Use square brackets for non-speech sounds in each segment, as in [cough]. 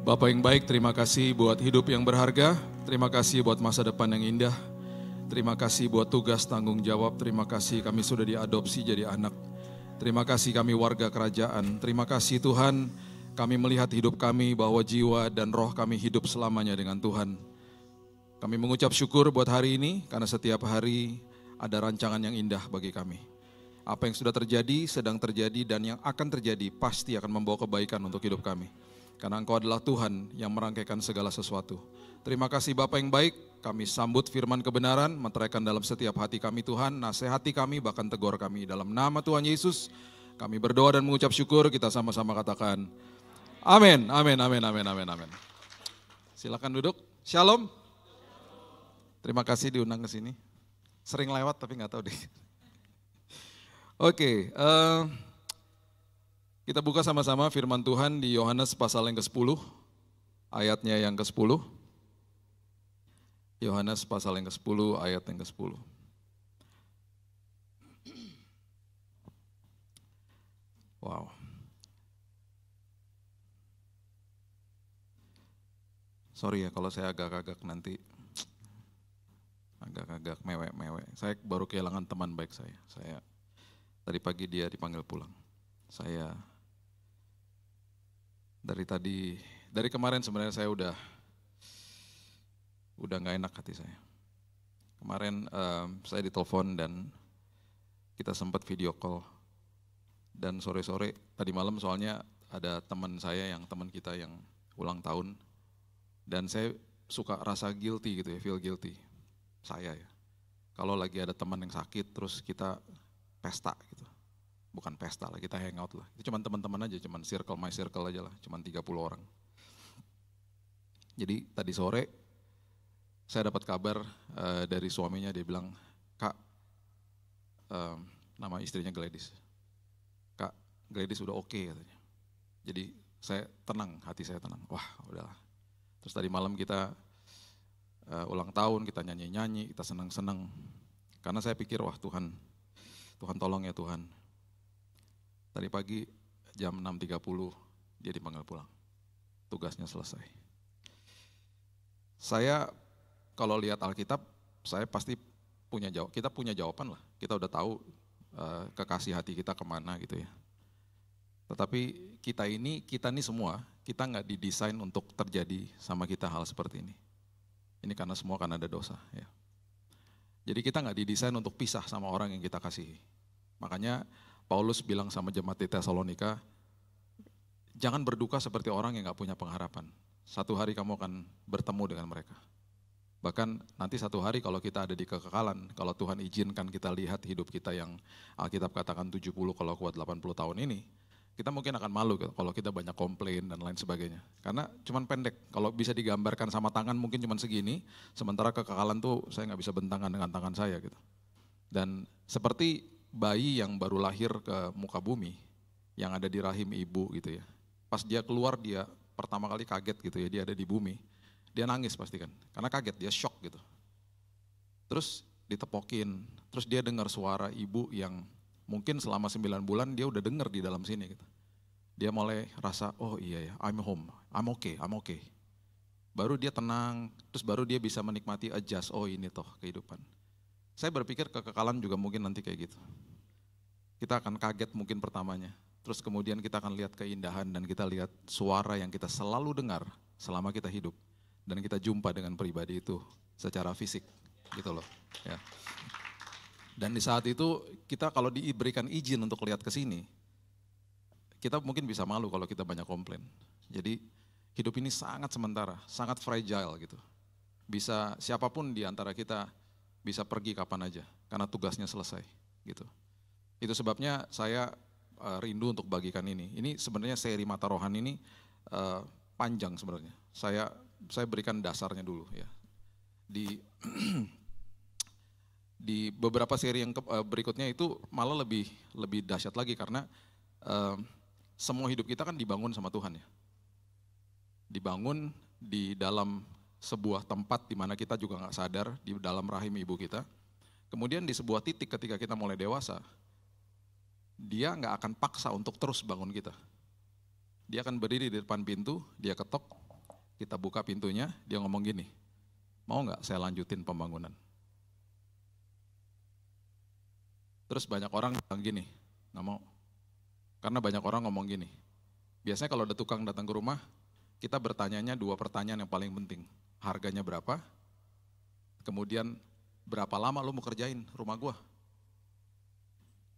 Bapak yang baik, terima kasih buat hidup yang berharga. Terima kasih buat masa depan yang indah. Terima kasih buat tugas tanggung jawab. Terima kasih kami sudah diadopsi jadi anak. Terima kasih kami warga kerajaan. Terima kasih Tuhan kami melihat hidup kami bahwa jiwa dan roh kami hidup selamanya dengan Tuhan. Kami mengucap syukur buat hari ini karena setiap hari ada rancangan yang indah bagi kami. Apa yang sudah terjadi, sedang terjadi, dan yang akan terjadi pasti akan membawa kebaikan untuk hidup kami karena Engkau adalah Tuhan yang merangkaikan segala sesuatu. Terima kasih Bapak yang baik, kami sambut firman kebenaran, menteraikan dalam setiap hati kami Tuhan, nasihati kami, bahkan tegur kami. Dalam nama Tuhan Yesus, kami berdoa dan mengucap syukur, kita sama-sama katakan, amin, amin, amin, amin, amin, amin. Silakan duduk, shalom. Terima kasih diundang ke sini. Sering lewat tapi nggak tahu deh. [laughs] Oke, okay, uh, eh, kita buka sama-sama firman Tuhan di Yohanes pasal yang ke-10, ayatnya yang ke-10. Yohanes pasal yang ke-10, ayat yang ke-10. Wow. Sorry ya kalau saya agak-agak nanti agak-agak mewek-mewek. Saya baru kehilangan teman baik saya. Saya tadi pagi dia dipanggil pulang. Saya dari tadi dari kemarin sebenarnya saya udah udah nggak enak hati saya. Kemarin um, saya ditelepon dan kita sempat video call dan sore-sore tadi malam soalnya ada teman saya yang teman kita yang ulang tahun dan saya suka rasa guilty gitu ya, feel guilty saya ya. Kalau lagi ada teman yang sakit terus kita pesta gitu bukan pesta lah, kita hangout lah. Itu cuma teman-teman aja, cuma circle my circle aja lah, cuman 30 orang. Jadi tadi sore saya dapat kabar uh, dari suaminya dia bilang, "Kak, uh, nama istrinya Gladys. Kak, Gladys udah oke okay, katanya." Jadi saya tenang, hati saya tenang. Wah, udahlah. Terus tadi malam kita uh, ulang tahun, kita nyanyi-nyanyi, kita senang-senang. Karena saya pikir, wah Tuhan, Tuhan tolong ya Tuhan, Tadi pagi jam 6.30 dia dipanggil pulang. Tugasnya selesai. Saya kalau lihat Alkitab, saya pasti punya jawab. Kita punya jawaban lah. Kita udah tahu uh, kekasih hati kita kemana gitu ya. Tetapi kita ini, kita ini semua, kita nggak didesain untuk terjadi sama kita hal seperti ini. Ini karena semua karena ada dosa ya. Jadi kita nggak didesain untuk pisah sama orang yang kita kasihi. Makanya Paulus bilang sama jemaat di Tesalonika, jangan berduka seperti orang yang nggak punya pengharapan. Satu hari kamu akan bertemu dengan mereka. Bahkan nanti satu hari kalau kita ada di kekekalan, kalau Tuhan izinkan kita lihat hidup kita yang Alkitab katakan 70 kalau kuat 80 tahun ini, kita mungkin akan malu kalau kita banyak komplain dan lain sebagainya. Karena cuman pendek, kalau bisa digambarkan sama tangan mungkin cuman segini, sementara kekekalan tuh saya nggak bisa bentangkan dengan tangan saya gitu. Dan seperti bayi yang baru lahir ke muka bumi yang ada di rahim ibu gitu ya. Pas dia keluar dia pertama kali kaget gitu ya, dia ada di bumi. Dia nangis pasti kan, karena kaget, dia shock gitu. Terus ditepokin, terus dia dengar suara ibu yang mungkin selama 9 bulan dia udah dengar di dalam sini gitu. Dia mulai rasa, oh iya ya, I'm home, I'm okay, I'm okay. Baru dia tenang, terus baru dia bisa menikmati adjust, oh ini toh kehidupan. Saya berpikir kekekalan juga mungkin nanti kayak gitu. Kita akan kaget mungkin pertamanya. Terus kemudian kita akan lihat keindahan dan kita lihat suara yang kita selalu dengar selama kita hidup. Dan kita jumpa dengan pribadi itu secara fisik gitu loh. Ya. Dan di saat itu kita kalau diberikan izin untuk lihat ke sini, kita mungkin bisa malu kalau kita banyak komplain. Jadi hidup ini sangat sementara, sangat fragile gitu. Bisa siapapun di antara kita bisa pergi kapan aja karena tugasnya selesai gitu. Itu sebabnya saya eh, rindu untuk bagikan ini. Ini sebenarnya seri mata rohan ini uh, panjang sebenarnya. Saya saya berikan dasarnya dulu ya. Di [clears throat] di beberapa seri yang ke, uh, berikutnya itu malah lebih lebih dahsyat lagi karena uh, semua hidup kita kan dibangun sama Tuhan ya. Dibangun di dalam sebuah tempat di mana kita juga nggak sadar di dalam rahim ibu kita. Kemudian di sebuah titik ketika kita mulai dewasa, dia nggak akan paksa untuk terus bangun kita. Dia akan berdiri di depan pintu, dia ketok, kita buka pintunya, dia ngomong gini, mau nggak saya lanjutin pembangunan? Terus banyak orang bilang gini, nggak mau. Karena banyak orang ngomong gini, biasanya kalau ada tukang datang ke rumah, kita bertanyanya dua pertanyaan yang paling penting harganya berapa, kemudian berapa lama lo mau kerjain rumah gua?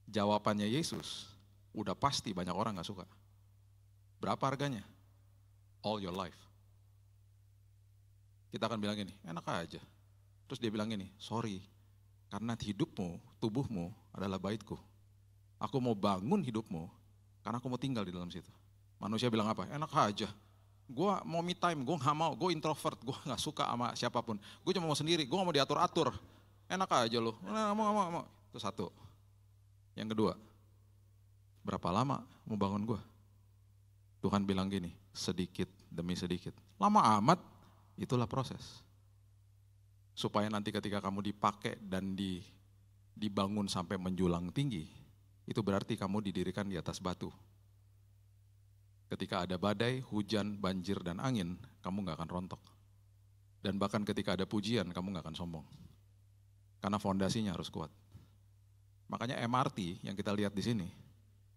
Jawabannya Yesus, udah pasti banyak orang gak suka. Berapa harganya? All your life. Kita akan bilang gini, enak aja. Terus dia bilang gini, sorry, karena hidupmu, tubuhmu adalah baitku. Aku mau bangun hidupmu, karena aku mau tinggal di dalam situ. Manusia bilang apa? Enak aja, gue mau me time, gue nggak mau, gue introvert, gue nggak suka sama siapapun. Gue cuma mau sendiri, gue nggak mau diatur-atur. Enak aja loh, nah, mau, mau, mau. Itu satu. Yang kedua, berapa lama mau bangun gue? Tuhan bilang gini, sedikit demi sedikit. Lama amat, itulah proses. Supaya nanti ketika kamu dipakai dan di, dibangun sampai menjulang tinggi, itu berarti kamu didirikan di atas batu Ketika ada badai, hujan, banjir, dan angin, kamu nggak akan rontok. Dan bahkan ketika ada pujian, kamu nggak akan sombong. Karena fondasinya harus kuat. Makanya MRT yang kita lihat di sini,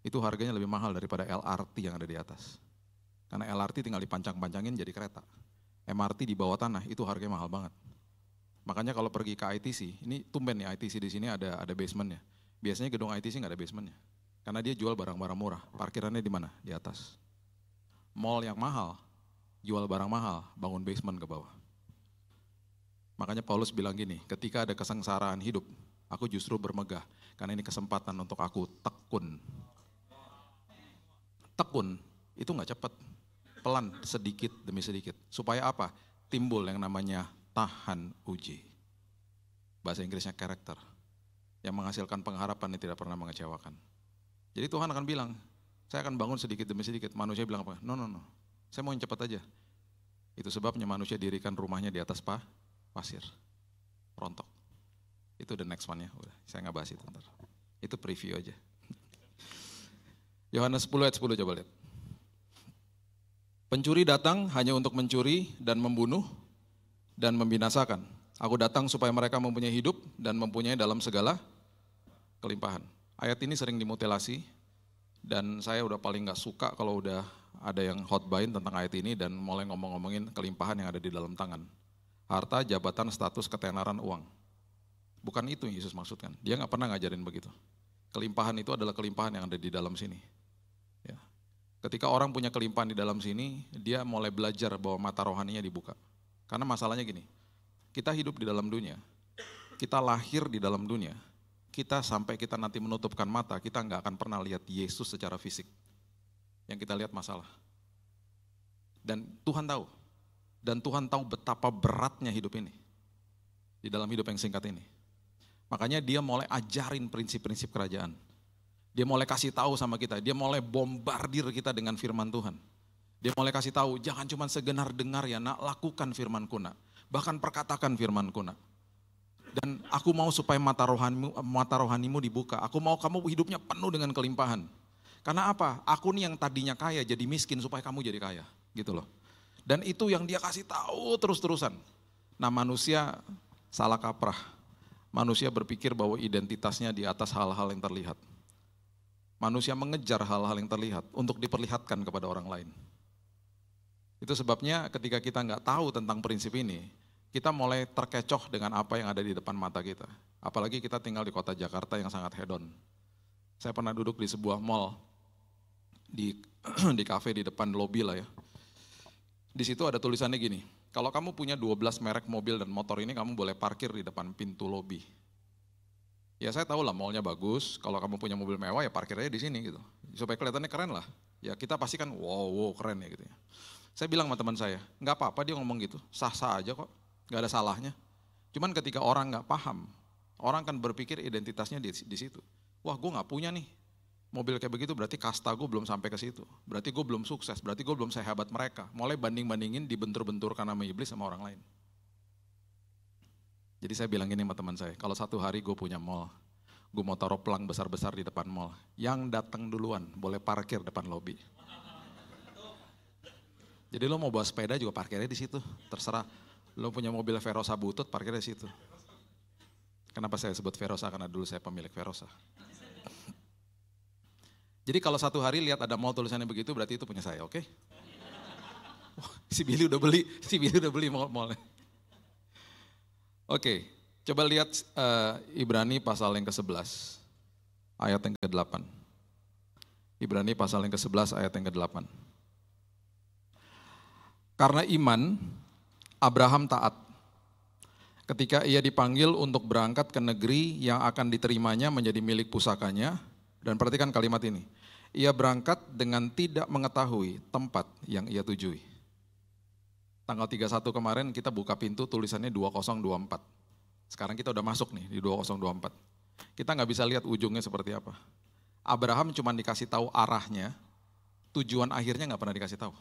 itu harganya lebih mahal daripada LRT yang ada di atas. Karena LRT tinggal dipancang-pancangin jadi kereta. MRT di bawah tanah itu harganya mahal banget. Makanya kalau pergi ke ITC, ini tumben nih ya, ITC di sini ada ada basementnya. Biasanya gedung ITC nggak ada basementnya. Karena dia jual barang-barang murah. Parkirannya di mana? Di atas mall yang mahal, jual barang mahal, bangun basement ke bawah. Makanya Paulus bilang gini, ketika ada kesengsaraan hidup, aku justru bermegah, karena ini kesempatan untuk aku tekun. Tekun, itu nggak cepat, pelan, sedikit demi sedikit. Supaya apa? Timbul yang namanya tahan uji. Bahasa Inggrisnya karakter. Yang menghasilkan pengharapan yang tidak pernah mengecewakan. Jadi Tuhan akan bilang, saya akan bangun sedikit demi sedikit. Manusia bilang apa? No, no, no. Saya mau yang cepat aja. Itu sebabnya manusia dirikan rumahnya di atas pa, pasir. Rontok. Itu the next one ya. Udah, saya nggak bahas itu ntar. Itu preview aja. [laughs] Yohanes 10 ayat 10 coba lihat. Pencuri datang hanya untuk mencuri dan membunuh dan membinasakan. Aku datang supaya mereka mempunyai hidup dan mempunyai dalam segala kelimpahan. Ayat ini sering dimutilasi dan saya udah paling nggak suka kalau udah ada yang hotbain tentang ayat ini dan mulai ngomong-ngomongin kelimpahan yang ada di dalam tangan. Harta, jabatan, status, ketenaran, uang. Bukan itu yang Yesus maksudkan. Dia nggak pernah ngajarin begitu. Kelimpahan itu adalah kelimpahan yang ada di dalam sini. Ya. Ketika orang punya kelimpahan di dalam sini, dia mulai belajar bahwa mata rohaninya dibuka. Karena masalahnya gini, kita hidup di dalam dunia, kita lahir di dalam dunia, kita sampai kita nanti menutupkan mata, kita nggak akan pernah lihat Yesus secara fisik. Yang kita lihat masalah. Dan Tuhan tahu. Dan Tuhan tahu betapa beratnya hidup ini. Di dalam hidup yang singkat ini. Makanya dia mulai ajarin prinsip-prinsip kerajaan. Dia mulai kasih tahu sama kita, dia mulai bombardir kita dengan firman Tuhan. Dia mulai kasih tahu, jangan cuma segenar dengar ya nak, lakukan Firman Kuna, Bahkan perkatakan Firman Kuna. Dan aku mau supaya mata rohanimu, mata rohanimu dibuka. Aku mau kamu hidupnya penuh dengan kelimpahan. Karena apa? Aku nih yang tadinya kaya jadi miskin supaya kamu jadi kaya. Gitu loh. Dan itu yang dia kasih tahu terus-terusan. Nah manusia salah kaprah. Manusia berpikir bahwa identitasnya di atas hal-hal yang terlihat. Manusia mengejar hal-hal yang terlihat untuk diperlihatkan kepada orang lain. Itu sebabnya ketika kita nggak tahu tentang prinsip ini, kita mulai terkecoh dengan apa yang ada di depan mata kita. Apalagi kita tinggal di kota Jakarta yang sangat hedon. Saya pernah duduk di sebuah mall di [clears throat] di kafe di depan lobby lah ya. Di situ ada tulisannya gini, kalau kamu punya 12 merek mobil dan motor ini kamu boleh parkir di depan pintu lobby. Ya saya tahu lah mallnya bagus, kalau kamu punya mobil mewah ya parkir aja di sini gitu. Supaya kelihatannya keren lah. Ya kita pasti kan wow, wow keren ya gitu ya. Saya bilang sama teman saya, nggak apa-apa dia ngomong gitu, sah-sah aja kok nggak ada salahnya. Cuman ketika orang nggak paham, orang kan berpikir identitasnya di, di situ. Wah gue nggak punya nih mobil kayak begitu berarti kasta gue belum sampai ke situ. Berarti gue belum sukses, berarti gue belum sehebat mereka. Mulai banding-bandingin dibentur-benturkan sama iblis sama orang lain. Jadi saya bilang gini sama teman saya, kalau satu hari gue punya mall, gue mau taruh pelang besar-besar di depan mall. Yang datang duluan boleh parkir depan lobi. Jadi lo mau bawa sepeda juga parkirnya di situ, terserah. Lo punya mobil Verosa butut, parkir di situ. Kenapa saya sebut Verosa? Karena dulu saya pemilik Verosa. Jadi kalau satu hari lihat ada mall tulisannya begitu, berarti itu punya saya, oke? Okay? Oh, si Billy udah beli, si Billy udah beli mall-mallnya. Oke, okay, coba lihat uh, Ibrani pasal yang ke-11, ayat yang ke-8. Ibrani pasal yang ke-11, ayat yang ke-8. Karena iman, Abraham taat. Ketika ia dipanggil untuk berangkat ke negeri yang akan diterimanya menjadi milik pusakanya, dan perhatikan kalimat ini, ia berangkat dengan tidak mengetahui tempat yang ia tujui. Tanggal 31 kemarin kita buka pintu tulisannya 2024. Sekarang kita udah masuk nih di 2024. Kita nggak bisa lihat ujungnya seperti apa. Abraham cuma dikasih tahu arahnya, tujuan akhirnya nggak pernah dikasih tahu.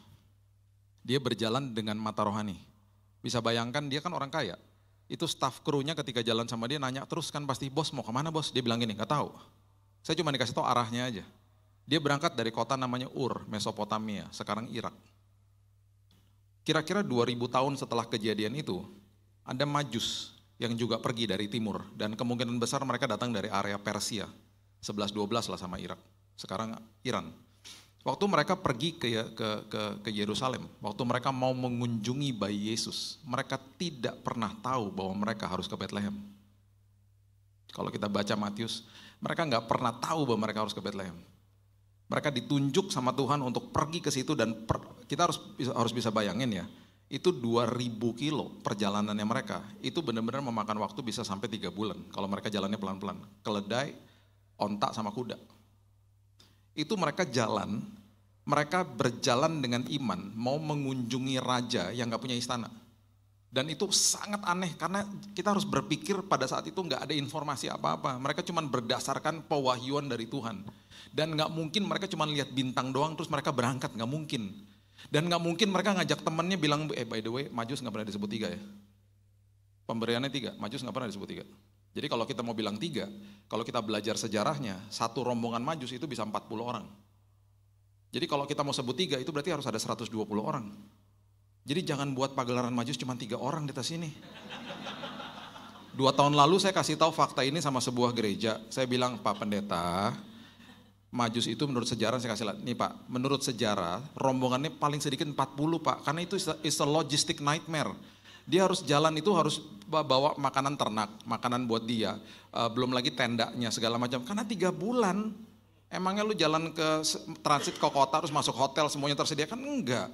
Dia berjalan dengan mata rohani bisa bayangkan dia kan orang kaya. Itu staff krunya ketika jalan sama dia nanya terus kan pasti bos mau kemana bos? Dia bilang gini, nggak tahu. Saya cuma dikasih tahu arahnya aja. Dia berangkat dari kota namanya Ur, Mesopotamia, sekarang Irak. Kira-kira 2000 tahun setelah kejadian itu, ada majus yang juga pergi dari timur dan kemungkinan besar mereka datang dari area Persia. 11-12 lah sama Irak. Sekarang Iran. Waktu mereka pergi ke ke ke, ke Yerusalem, waktu mereka mau mengunjungi bayi Yesus, mereka tidak pernah tahu bahwa mereka harus ke Bethlehem. Kalau kita baca Matius, mereka nggak pernah tahu bahwa mereka harus ke Bethlehem. Mereka ditunjuk sama Tuhan untuk pergi ke situ dan per, kita harus harus bisa bayangin ya, itu 2000 kilo perjalanannya mereka. Itu benar-benar memakan waktu bisa sampai 3 bulan kalau mereka jalannya pelan-pelan. Keledai, ontak sama kuda itu mereka jalan, mereka berjalan dengan iman, mau mengunjungi raja yang gak punya istana. Dan itu sangat aneh karena kita harus berpikir pada saat itu nggak ada informasi apa-apa. Mereka cuma berdasarkan pewahyuan dari Tuhan. Dan nggak mungkin mereka cuma lihat bintang doang terus mereka berangkat, nggak mungkin. Dan nggak mungkin mereka ngajak temannya bilang, eh by the way, Majus nggak pernah disebut tiga ya. Pemberiannya tiga, Majus nggak pernah disebut tiga. Jadi kalau kita mau bilang tiga, kalau kita belajar sejarahnya, satu rombongan majus itu bisa 40 orang. Jadi kalau kita mau sebut tiga, itu berarti harus ada 120 orang. Jadi jangan buat pagelaran majus cuma tiga orang di atas sini. Dua tahun lalu saya kasih tahu fakta ini sama sebuah gereja. Saya bilang, Pak Pendeta, Majus itu menurut sejarah saya kasih lihat. Nih Pak, menurut sejarah rombongannya paling sedikit 40 Pak. Karena itu is a logistic nightmare. Dia harus jalan itu harus bawa makanan ternak, makanan buat dia, uh, belum lagi tendanya segala macam. Karena tiga bulan, emangnya lu jalan ke transit ke kota terus masuk hotel semuanya tersedia kan enggak.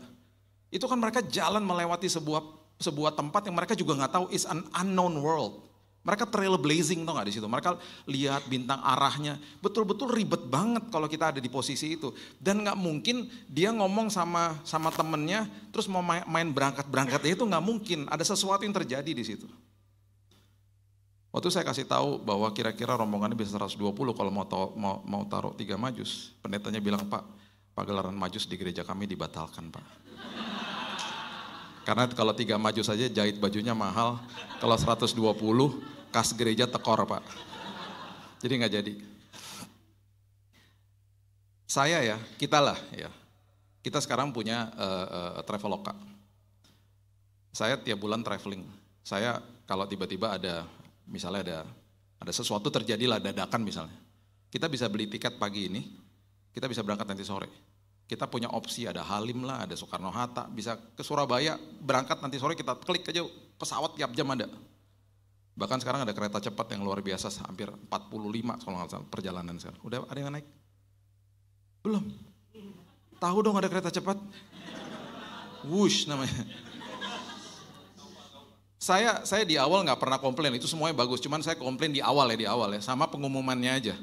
Itu kan mereka jalan melewati sebuah sebuah tempat yang mereka juga nggak tahu is an unknown world. Mereka trailblazing tau gak di situ. Mereka lihat bintang arahnya. Betul-betul ribet banget kalau kita ada di posisi itu. Dan nggak mungkin dia ngomong sama sama temennya terus mau main berangkat berangkat itu nggak mungkin. Ada sesuatu yang terjadi di situ. Waktu saya kasih tahu bahwa kira-kira rombongannya bisa 120 kalau mau tau, mau, mau taruh tiga majus. Pendetanya bilang, Pak, pagelaran majus di gereja kami dibatalkan, Pak. Karena kalau tiga maju saja jahit bajunya mahal. Kalau 120 kas gereja tekor pak. Jadi nggak jadi. Saya ya, kita lah ya. Kita sekarang punya uh, uh, traveloka. Saya tiap bulan traveling. Saya kalau tiba-tiba ada misalnya ada ada sesuatu terjadilah dadakan misalnya. Kita bisa beli tiket pagi ini, kita bisa berangkat nanti sore kita punya opsi, ada Halim lah, ada Soekarno-Hatta, bisa ke Surabaya, berangkat nanti sore kita klik aja pesawat tiap jam ada. Bahkan sekarang ada kereta cepat yang luar biasa, hampir 45 kalau nggak salah perjalanan sekarang. Udah ada yang naik? Belum. Tahu dong ada kereta cepat? Wush namanya. Saya saya di awal nggak pernah komplain, itu semuanya bagus. Cuman saya komplain di awal ya, di awal ya, sama pengumumannya aja.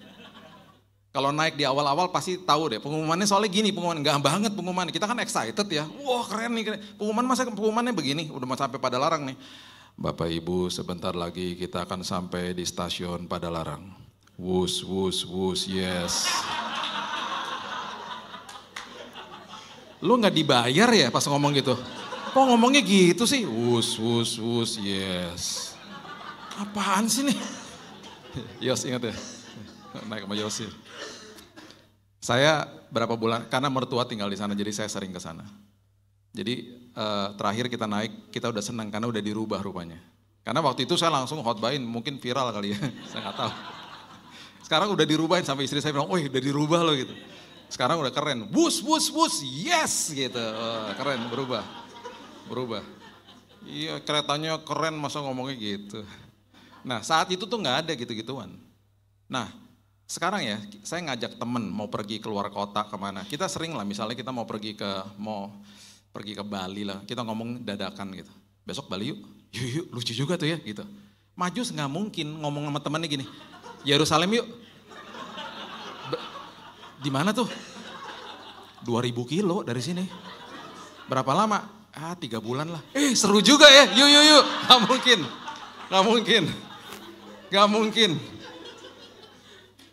Kalau naik di awal-awal pasti tahu deh. Pengumumannya soalnya gini, pengumuman gak banget pengumuman Kita kan excited ya. Wah, keren nih. Keren. Pengumuman masa pengumumannya begini, udah mau sampai pada larang nih. Bapak Ibu, sebentar lagi kita akan sampai di stasiun pada larang. Wus, wus, wus, yes. Lu nggak dibayar ya pas ngomong gitu? Kok ngomongnya gitu sih? Wus, wus, wus, yes. Apaan sih nih? [laughs] Yos ingat ya. Naik sama Yos ya. Saya berapa bulan, karena mertua tinggal di sana, jadi saya sering ke sana. Jadi uh, terakhir kita naik, kita udah senang karena udah dirubah rupanya. Karena waktu itu saya langsung hotbain mungkin viral kali ya, [laughs] saya nggak tahu. Sekarang udah dirubahin sampai istri saya bilang, oh udah dirubah loh gitu. Sekarang udah keren, bus, bus, bus, yes gitu, Uh, keren, berubah, berubah. Iya keretanya keren masa ngomongnya gitu. Nah saat itu tuh nggak ada gitu-gituan. Nah sekarang ya, saya ngajak temen mau pergi keluar kota kemana. Kita sering lah, misalnya kita mau pergi ke mau pergi ke Bali lah. Kita ngomong dadakan gitu. Besok Bali yuk, yuk, yuk lucu juga tuh ya gitu. maju nggak mungkin ngomong sama temennya gini, Yerusalem yuk. Di mana tuh? 2000 kilo dari sini. Berapa lama? Ah, tiga bulan lah. Eh, seru juga ya. Yuk, yuk, yuk. Gak mungkin. Gak mungkin. Gak mungkin.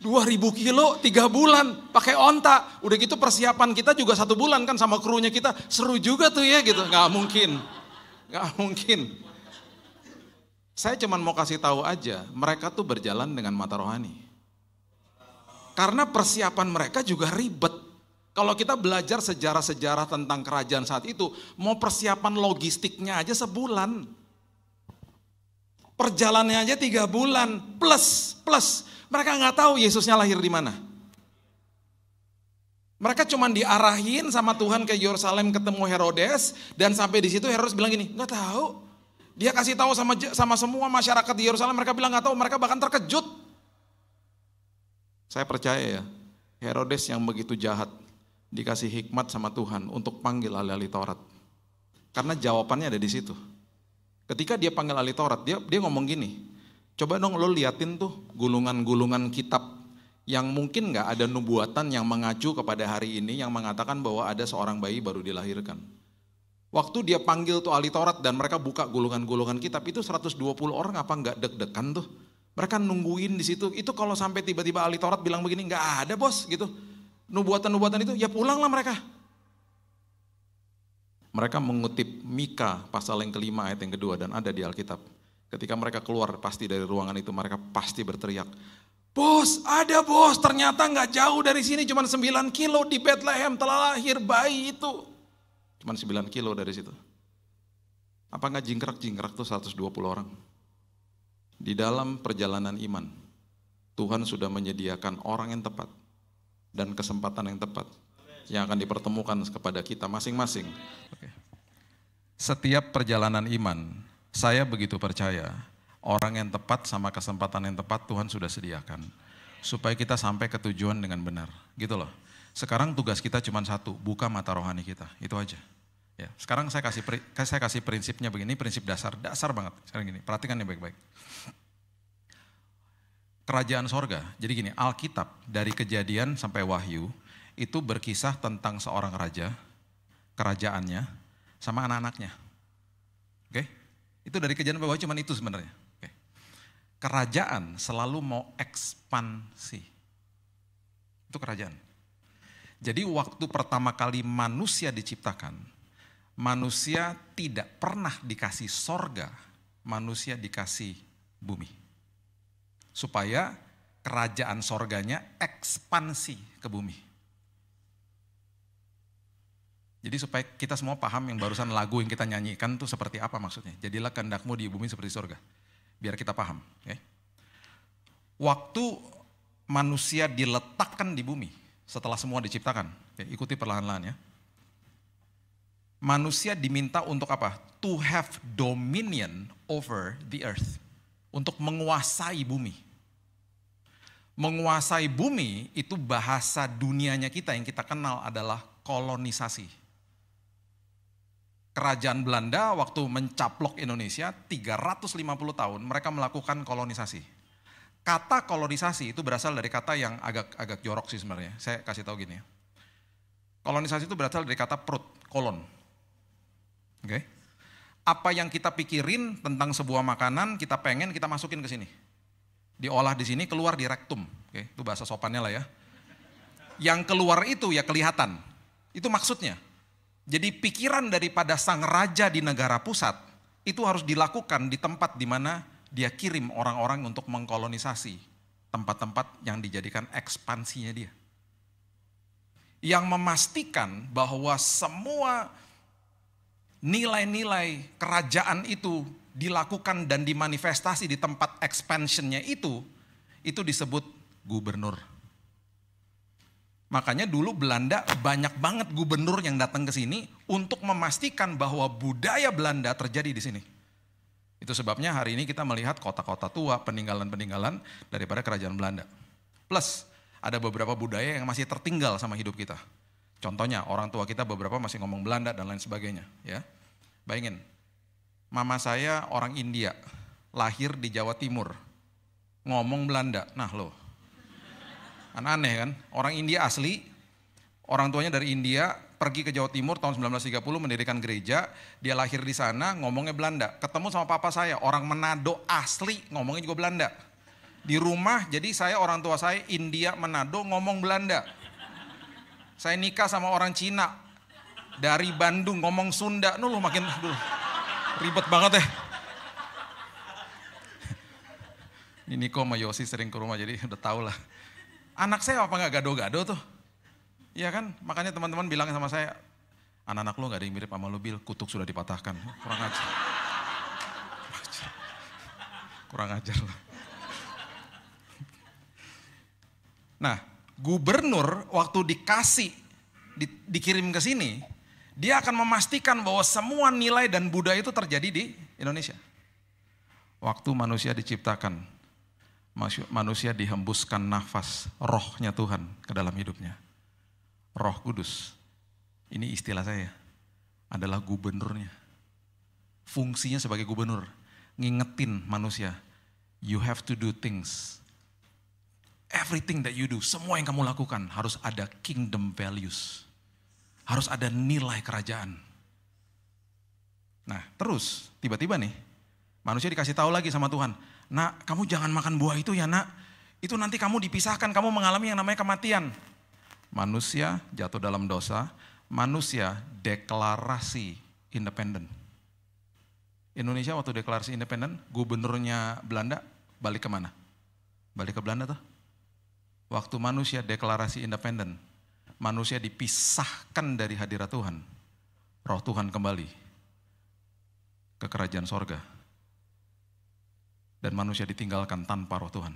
2000 kilo, tiga bulan, pakai onta. Udah gitu persiapan kita juga satu bulan kan sama krunya kita. Seru juga tuh ya gitu. Gak mungkin. Gak mungkin. Saya cuman mau kasih tahu aja, mereka tuh berjalan dengan mata rohani. Karena persiapan mereka juga ribet. Kalau kita belajar sejarah-sejarah tentang kerajaan saat itu, mau persiapan logistiknya aja sebulan. Perjalanannya aja tiga bulan, plus, plus mereka nggak tahu Yesusnya lahir di mana. Mereka cuma diarahin sama Tuhan ke Yerusalem ketemu Herodes dan sampai di situ Herodes bilang gini, nggak tahu. Dia kasih tahu sama sama semua masyarakat di Yerusalem, mereka bilang nggak tahu, mereka bahkan terkejut. Saya percaya ya, Herodes yang begitu jahat dikasih hikmat sama Tuhan untuk panggil ahli-ahli Taurat. Karena jawabannya ada di situ. Ketika dia panggil ahli Taurat, dia dia ngomong gini, Coba dong lo liatin tuh gulungan-gulungan kitab yang mungkin nggak ada nubuatan yang mengacu kepada hari ini yang mengatakan bahwa ada seorang bayi baru dilahirkan. Waktu dia panggil tuh ahli Taurat dan mereka buka gulungan-gulungan kitab itu 120 orang apa nggak deg-degan tuh? Mereka nungguin di situ. Itu kalau sampai tiba-tiba ahli Taurat bilang begini nggak ada bos gitu. Nubuatan-nubuatan itu ya pulanglah mereka. Mereka mengutip Mika pasal yang kelima ayat yang kedua dan ada di Alkitab. Ketika mereka keluar pasti dari ruangan itu mereka pasti berteriak. Bos, ada bos, ternyata nggak jauh dari sini, cuma 9 kilo di Bethlehem telah lahir bayi itu. Cuma 9 kilo dari situ. Apa nggak jingkrak-jingkrak tuh 120 orang? Di dalam perjalanan iman, Tuhan sudah menyediakan orang yang tepat dan kesempatan yang tepat yang akan dipertemukan kepada kita masing-masing. Setiap perjalanan iman saya begitu percaya, orang yang tepat sama kesempatan yang tepat Tuhan sudah sediakan. Supaya kita sampai ke tujuan dengan benar. Gitu loh. Sekarang tugas kita cuma satu, buka mata rohani kita. Itu aja. Ya, sekarang saya kasih saya kasih prinsipnya begini, prinsip dasar, dasar banget. Sekarang gini, perhatikan ini baik-baik. Kerajaan sorga, jadi gini, Alkitab dari kejadian sampai wahyu, itu berkisah tentang seorang raja, kerajaannya, sama anak-anaknya. Oke? Okay? Itu dari kejadian bawah cuma itu sebenarnya. Oke. Kerajaan selalu mau ekspansi. Itu kerajaan. Jadi waktu pertama kali manusia diciptakan, manusia tidak pernah dikasih sorga, manusia dikasih bumi. Supaya kerajaan sorganya ekspansi ke bumi. Jadi supaya kita semua paham yang barusan lagu yang kita nyanyikan itu seperti apa maksudnya. Jadilah kehendakmu di bumi seperti surga. Biar kita paham. Ya. Waktu manusia diletakkan di bumi setelah semua diciptakan. Ya, ikuti perlahan-lahan ya. Manusia diminta untuk apa? To have dominion over the earth. Untuk menguasai bumi. Menguasai bumi itu bahasa dunianya kita yang kita kenal adalah kolonisasi kerajaan Belanda waktu mencaplok Indonesia 350 tahun mereka melakukan kolonisasi. Kata kolonisasi itu berasal dari kata yang agak agak jorok sih sebenarnya. Saya kasih tahu gini ya. Kolonisasi itu berasal dari kata perut, kolon. Oke. Okay? Apa yang kita pikirin tentang sebuah makanan, kita pengen kita masukin ke sini. Diolah di sini, keluar di rektum. Oke, okay? itu bahasa sopannya lah ya. Yang keluar itu ya kelihatan. Itu maksudnya. Jadi pikiran daripada sang raja di negara pusat itu harus dilakukan di tempat di mana dia kirim orang-orang untuk mengkolonisasi tempat-tempat yang dijadikan ekspansinya dia. Yang memastikan bahwa semua nilai-nilai kerajaan itu dilakukan dan dimanifestasi di tempat expansionnya itu, itu disebut gubernur. Makanya dulu Belanda banyak banget gubernur yang datang ke sini untuk memastikan bahwa budaya Belanda terjadi di sini. Itu sebabnya hari ini kita melihat kota-kota tua, peninggalan-peninggalan daripada kerajaan Belanda. Plus, ada beberapa budaya yang masih tertinggal sama hidup kita. Contohnya, orang tua kita beberapa masih ngomong Belanda dan lain sebagainya. Ya, Bayangin, mama saya orang India, lahir di Jawa Timur, ngomong Belanda. Nah loh, Aneh-aneh kan? Orang India asli, orang tuanya dari India, pergi ke Jawa Timur tahun 1930 mendirikan gereja. Dia lahir di sana, ngomongnya Belanda. Ketemu sama papa saya, orang Manado asli, ngomongnya juga Belanda. Di rumah, jadi saya orang tua saya India Manado ngomong Belanda. Saya nikah sama orang Cina dari Bandung ngomong Sunda. nuluh makin aduh, ribet banget ya. Ini Niko sama Yosi sering ke rumah jadi udah tau lah. Anak saya apa nggak gado-gado tuh? Iya kan? Makanya teman-teman bilang sama saya, anak-anak lo nggak ada yang mirip sama lo bil kutuk sudah dipatahkan. kurang oh, ajar. Kurang ajar, kurang ajar lah. Nah, gubernur waktu dikasih, di, dikirim ke sini, dia akan memastikan bahwa semua nilai dan budaya itu terjadi di Indonesia. Waktu manusia diciptakan, manusia dihembuskan nafas rohnya Tuhan ke dalam hidupnya. Roh Kudus. Ini istilah saya. Adalah gubernurnya. Fungsinya sebagai gubernur. Ngingetin manusia. You have to do things. Everything that you do, semua yang kamu lakukan harus ada kingdom values. Harus ada nilai kerajaan. Nah, terus tiba-tiba nih manusia dikasih tahu lagi sama Tuhan, Nak, kamu jangan makan buah itu ya nak. Itu nanti kamu dipisahkan, kamu mengalami yang namanya kematian. Manusia jatuh dalam dosa, manusia deklarasi independen. Indonesia waktu deklarasi independen, gubernurnya Belanda balik kemana? Balik ke Belanda tuh. Waktu manusia deklarasi independen, manusia dipisahkan dari hadirat Tuhan. Roh Tuhan kembali ke kerajaan sorga dan manusia ditinggalkan tanpa roh Tuhan.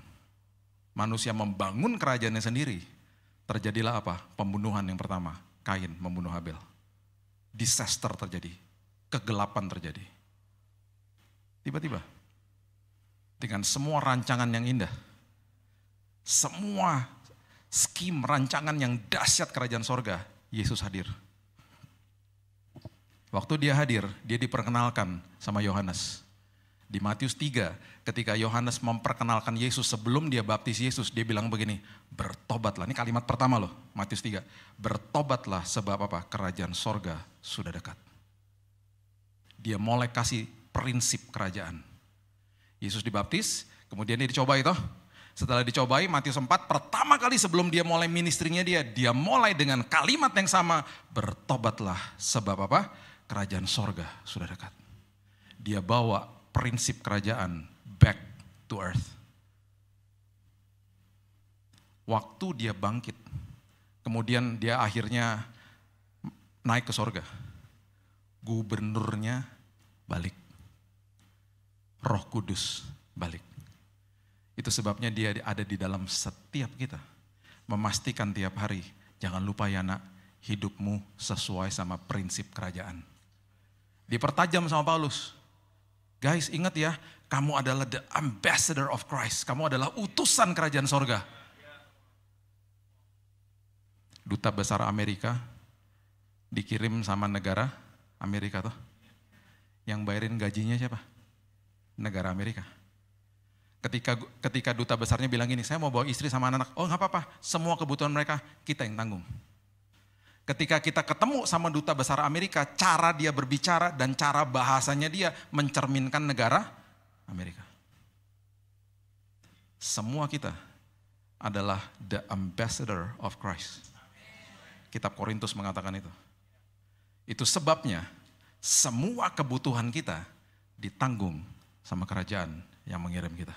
Manusia membangun kerajaannya sendiri. Terjadilah apa? Pembunuhan yang pertama. Kain membunuh Habel. Disaster terjadi. Kegelapan terjadi. Tiba-tiba. Dengan semua rancangan yang indah. Semua skim rancangan yang dahsyat kerajaan sorga. Yesus hadir. Waktu dia hadir, dia diperkenalkan sama Yohanes di Matius 3, ketika Yohanes memperkenalkan Yesus sebelum dia baptis Yesus, dia bilang begini, bertobatlah. Ini kalimat pertama loh, Matius 3. Bertobatlah sebab apa? Kerajaan sorga sudah dekat. Dia mulai kasih prinsip kerajaan. Yesus dibaptis, kemudian dia dicobai toh. Setelah dicobai, Matius 4, pertama kali sebelum dia mulai ministrinya dia, dia mulai dengan kalimat yang sama, bertobatlah sebab apa? Kerajaan sorga sudah dekat. Dia bawa prinsip kerajaan back to earth. Waktu dia bangkit, kemudian dia akhirnya naik ke sorga. Gubernurnya balik. Roh Kudus balik. Itu sebabnya dia ada di dalam setiap kita. Memastikan tiap hari, jangan lupa ya nak, hidupmu sesuai sama prinsip kerajaan. Dipertajam sama Paulus. Guys, ingat ya, kamu adalah the ambassador of Christ. Kamu adalah utusan kerajaan sorga. Duta besar Amerika dikirim sama negara Amerika tuh. Yang bayarin gajinya siapa? Negara Amerika. Ketika ketika duta besarnya bilang gini, saya mau bawa istri sama anak-anak. Oh nggak apa-apa, semua kebutuhan mereka kita yang tanggung. Ketika kita ketemu sama duta besar Amerika, cara dia berbicara dan cara bahasanya dia mencerminkan negara Amerika. Semua kita adalah the ambassador of Christ. Kitab Korintus mengatakan itu. Itu sebabnya semua kebutuhan kita ditanggung sama kerajaan yang mengirim kita.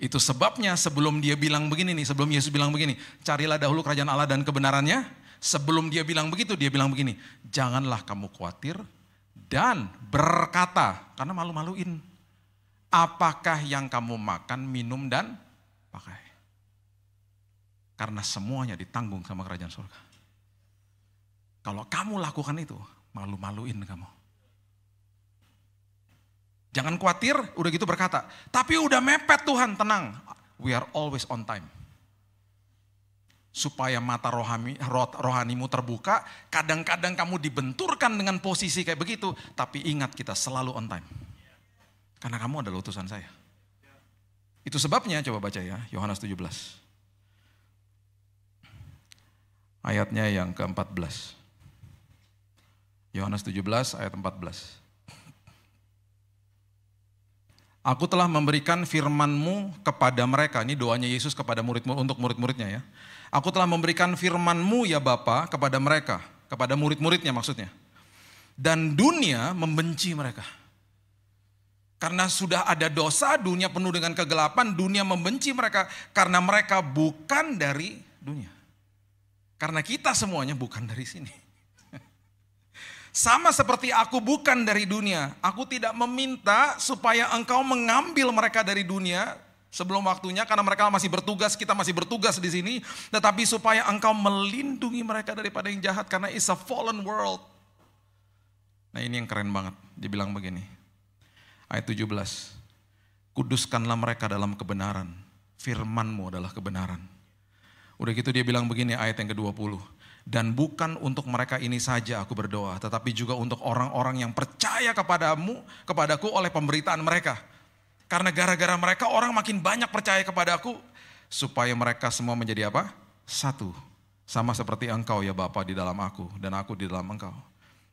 Itu sebabnya sebelum dia bilang begini nih, sebelum Yesus bilang begini, carilah dahulu kerajaan Allah dan kebenarannya, Sebelum dia bilang begitu, dia bilang begini, janganlah kamu khawatir dan berkata, karena malu-maluin, apakah yang kamu makan, minum, dan pakai. Karena semuanya ditanggung sama kerajaan surga. Kalau kamu lakukan itu, malu-maluin kamu. Jangan khawatir, udah gitu berkata. Tapi udah mepet Tuhan, tenang. We are always on time supaya mata rohani, rohanimu terbuka. Kadang-kadang kamu dibenturkan dengan posisi kayak begitu, tapi ingat kita selalu on time. Karena kamu adalah utusan saya. Itu sebabnya coba baca ya, Yohanes 17. Ayatnya yang ke-14. Yohanes 17 ayat 14. Aku telah memberikan firmanmu kepada mereka. Ini doanya Yesus kepada murid untuk murid-muridnya ya. Aku telah memberikan firmanmu ya Bapa kepada mereka, kepada murid-muridnya maksudnya. Dan dunia membenci mereka. Karena sudah ada dosa, dunia penuh dengan kegelapan, dunia membenci mereka karena mereka bukan dari dunia. Karena kita semuanya bukan dari sini. Sama seperti aku bukan dari dunia, aku tidak meminta supaya engkau mengambil mereka dari dunia sebelum waktunya karena mereka masih bertugas, kita masih bertugas di sini, tetapi supaya engkau melindungi mereka daripada yang jahat karena it's a fallen world. Nah, ini yang keren banget. Dia bilang begini. Ayat 17. Kuduskanlah mereka dalam kebenaran. Firmanmu adalah kebenaran. Udah gitu dia bilang begini ayat yang ke-20. Dan bukan untuk mereka ini saja aku berdoa, tetapi juga untuk orang-orang yang percaya kepadamu, kepadaku oleh pemberitaan mereka. Karena gara-gara mereka orang makin banyak percaya kepadaku, supaya mereka semua menjadi apa? Satu. Sama seperti engkau ya Bapa di dalam aku, dan aku di dalam engkau.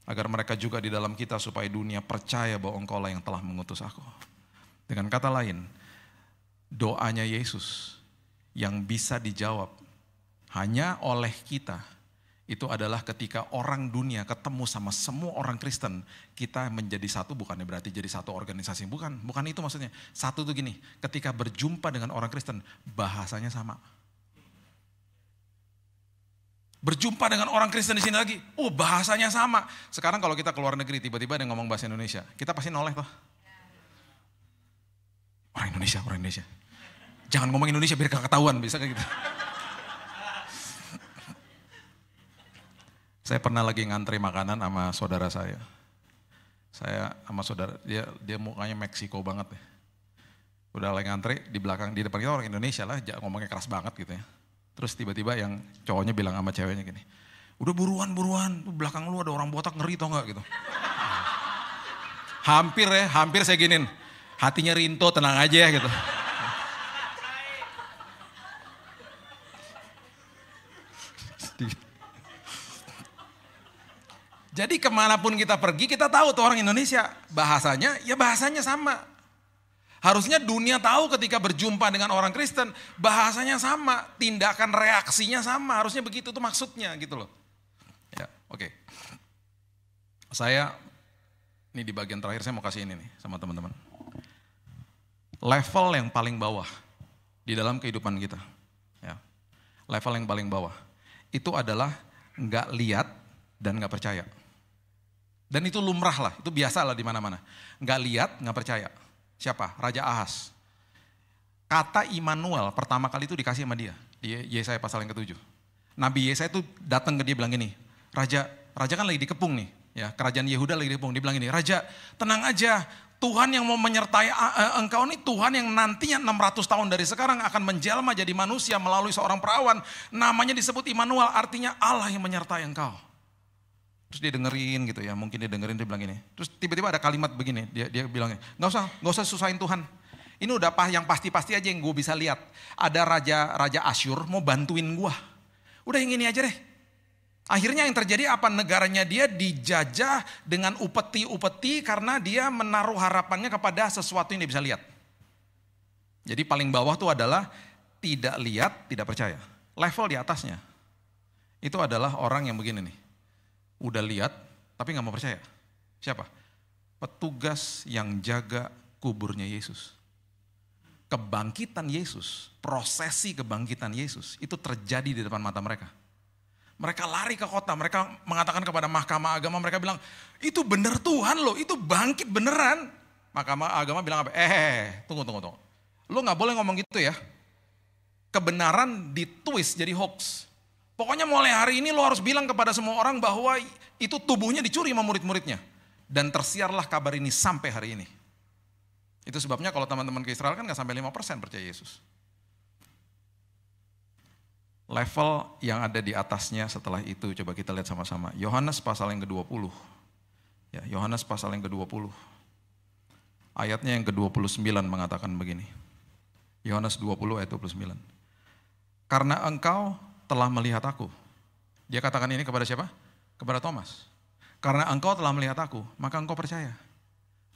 Agar mereka juga di dalam kita, supaya dunia percaya bahwa engkau lah yang telah mengutus aku. Dengan kata lain, doanya Yesus yang bisa dijawab hanya oleh kita itu adalah ketika orang dunia ketemu sama semua orang Kristen, kita menjadi satu bukannya berarti jadi satu organisasi, bukan, bukan itu maksudnya. Satu tuh gini, ketika berjumpa dengan orang Kristen, bahasanya sama. Berjumpa dengan orang Kristen di sini lagi, oh bahasanya sama. Sekarang kalau kita keluar negeri tiba-tiba ada ngomong bahasa Indonesia, kita pasti noleh tuh. Orang Indonesia, orang Indonesia. Jangan ngomong Indonesia biar ketahuan, bisa kayak gitu. Saya pernah lagi ngantri makanan sama saudara saya. Saya sama saudara, dia dia mukanya Meksiko banget nih. Ya. Udah lagi ngantri, di belakang, di depan kita orang Indonesia lah, ngomongnya keras banget gitu ya. Terus tiba-tiba yang cowoknya bilang sama ceweknya gini, udah buruan, buruan, belakang lu ada orang botak ngeri tau gak gitu. hampir ya, hampir saya giniin, hatinya rinto tenang aja ya gitu. Jadi kemanapun kita pergi, kita tahu tuh orang Indonesia. Bahasanya, ya bahasanya sama. Harusnya dunia tahu ketika berjumpa dengan orang Kristen, bahasanya sama, tindakan reaksinya sama, harusnya begitu tuh maksudnya gitu loh. Ya, oke. Okay. Saya ini di bagian terakhir saya mau kasih ini nih sama teman-teman. Level yang paling bawah di dalam kehidupan kita. Ya. Level yang paling bawah itu adalah nggak lihat dan nggak percaya. Dan itu lumrah lah, itu biasa lah di mana-mana. Nggak lihat, nggak percaya. Siapa? Raja Ahas. Kata Immanuel pertama kali itu dikasih sama dia. Di Yesaya pasal yang ketujuh. Nabi Yesaya itu datang ke dia bilang gini, Raja, Raja kan lagi dikepung nih. Ya, kerajaan Yehuda lagi dikepung. Dia bilang gini, Raja tenang aja, Tuhan yang mau menyertai e, engkau ini Tuhan yang nantinya 600 tahun dari sekarang akan menjelma jadi manusia melalui seorang perawan. Namanya disebut Immanuel artinya Allah yang menyertai engkau. Terus dia dengerin gitu ya, mungkin dia dengerin dia bilang gini. Terus tiba-tiba ada kalimat begini, dia, dia bilangnya nggak usah, nggak usah susahin Tuhan. Ini udah pah yang pasti-pasti aja yang gue bisa lihat. Ada raja raja Asyur mau bantuin gue. Udah yang ini aja deh. Akhirnya yang terjadi apa negaranya dia dijajah dengan upeti-upeti karena dia menaruh harapannya kepada sesuatu yang dia bisa lihat. Jadi paling bawah tuh adalah tidak lihat, tidak percaya. Level di atasnya. Itu adalah orang yang begini nih udah lihat tapi nggak mau percaya. Siapa? Petugas yang jaga kuburnya Yesus. Kebangkitan Yesus, prosesi kebangkitan Yesus itu terjadi di depan mata mereka. Mereka lari ke kota, mereka mengatakan kepada mahkamah agama, mereka bilang, itu benar Tuhan loh, itu bangkit beneran. Mahkamah agama bilang apa? Eh, eh, eh tunggu, tunggu, tunggu. lo gak boleh ngomong gitu ya. Kebenaran ditwist jadi hoax. Pokoknya mulai hari ini lo harus bilang kepada semua orang bahwa itu tubuhnya dicuri sama murid-muridnya. Dan tersiarlah kabar ini sampai hari ini. Itu sebabnya kalau teman-teman ke Israel kan gak sampai 5% percaya Yesus. Level yang ada di atasnya setelah itu coba kita lihat sama-sama. Yohanes pasal yang ke-20. Ya, Yohanes pasal yang ke-20. Ayatnya yang ke-29 mengatakan begini. Yohanes 20 ayat 29. Karena engkau telah melihat aku. Dia katakan ini kepada siapa? Kepada Thomas. Karena engkau telah melihat aku, maka engkau percaya.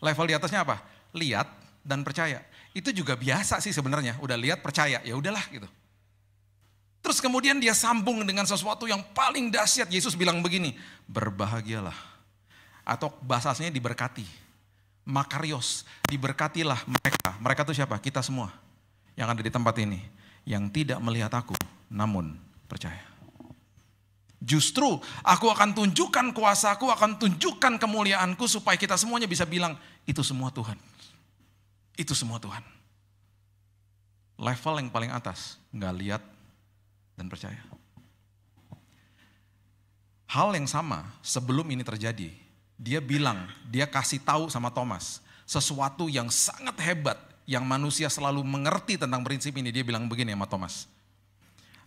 Level di atasnya apa? Lihat dan percaya. Itu juga biasa sih sebenarnya. Udah lihat percaya, ya udahlah gitu. Terus kemudian dia sambung dengan sesuatu yang paling dahsyat. Yesus bilang begini, berbahagialah. Atau bahasanya diberkati. Makarios, diberkatilah mereka. Mereka itu siapa? Kita semua yang ada di tempat ini. Yang tidak melihat aku, namun Percaya. Justru aku akan tunjukkan kuasaku, akan tunjukkan kemuliaanku supaya kita semuanya bisa bilang, itu semua Tuhan. Itu semua Tuhan. Level yang paling atas, nggak lihat dan percaya. Hal yang sama sebelum ini terjadi, dia bilang, dia kasih tahu sama Thomas, sesuatu yang sangat hebat, yang manusia selalu mengerti tentang prinsip ini, dia bilang begini sama Thomas.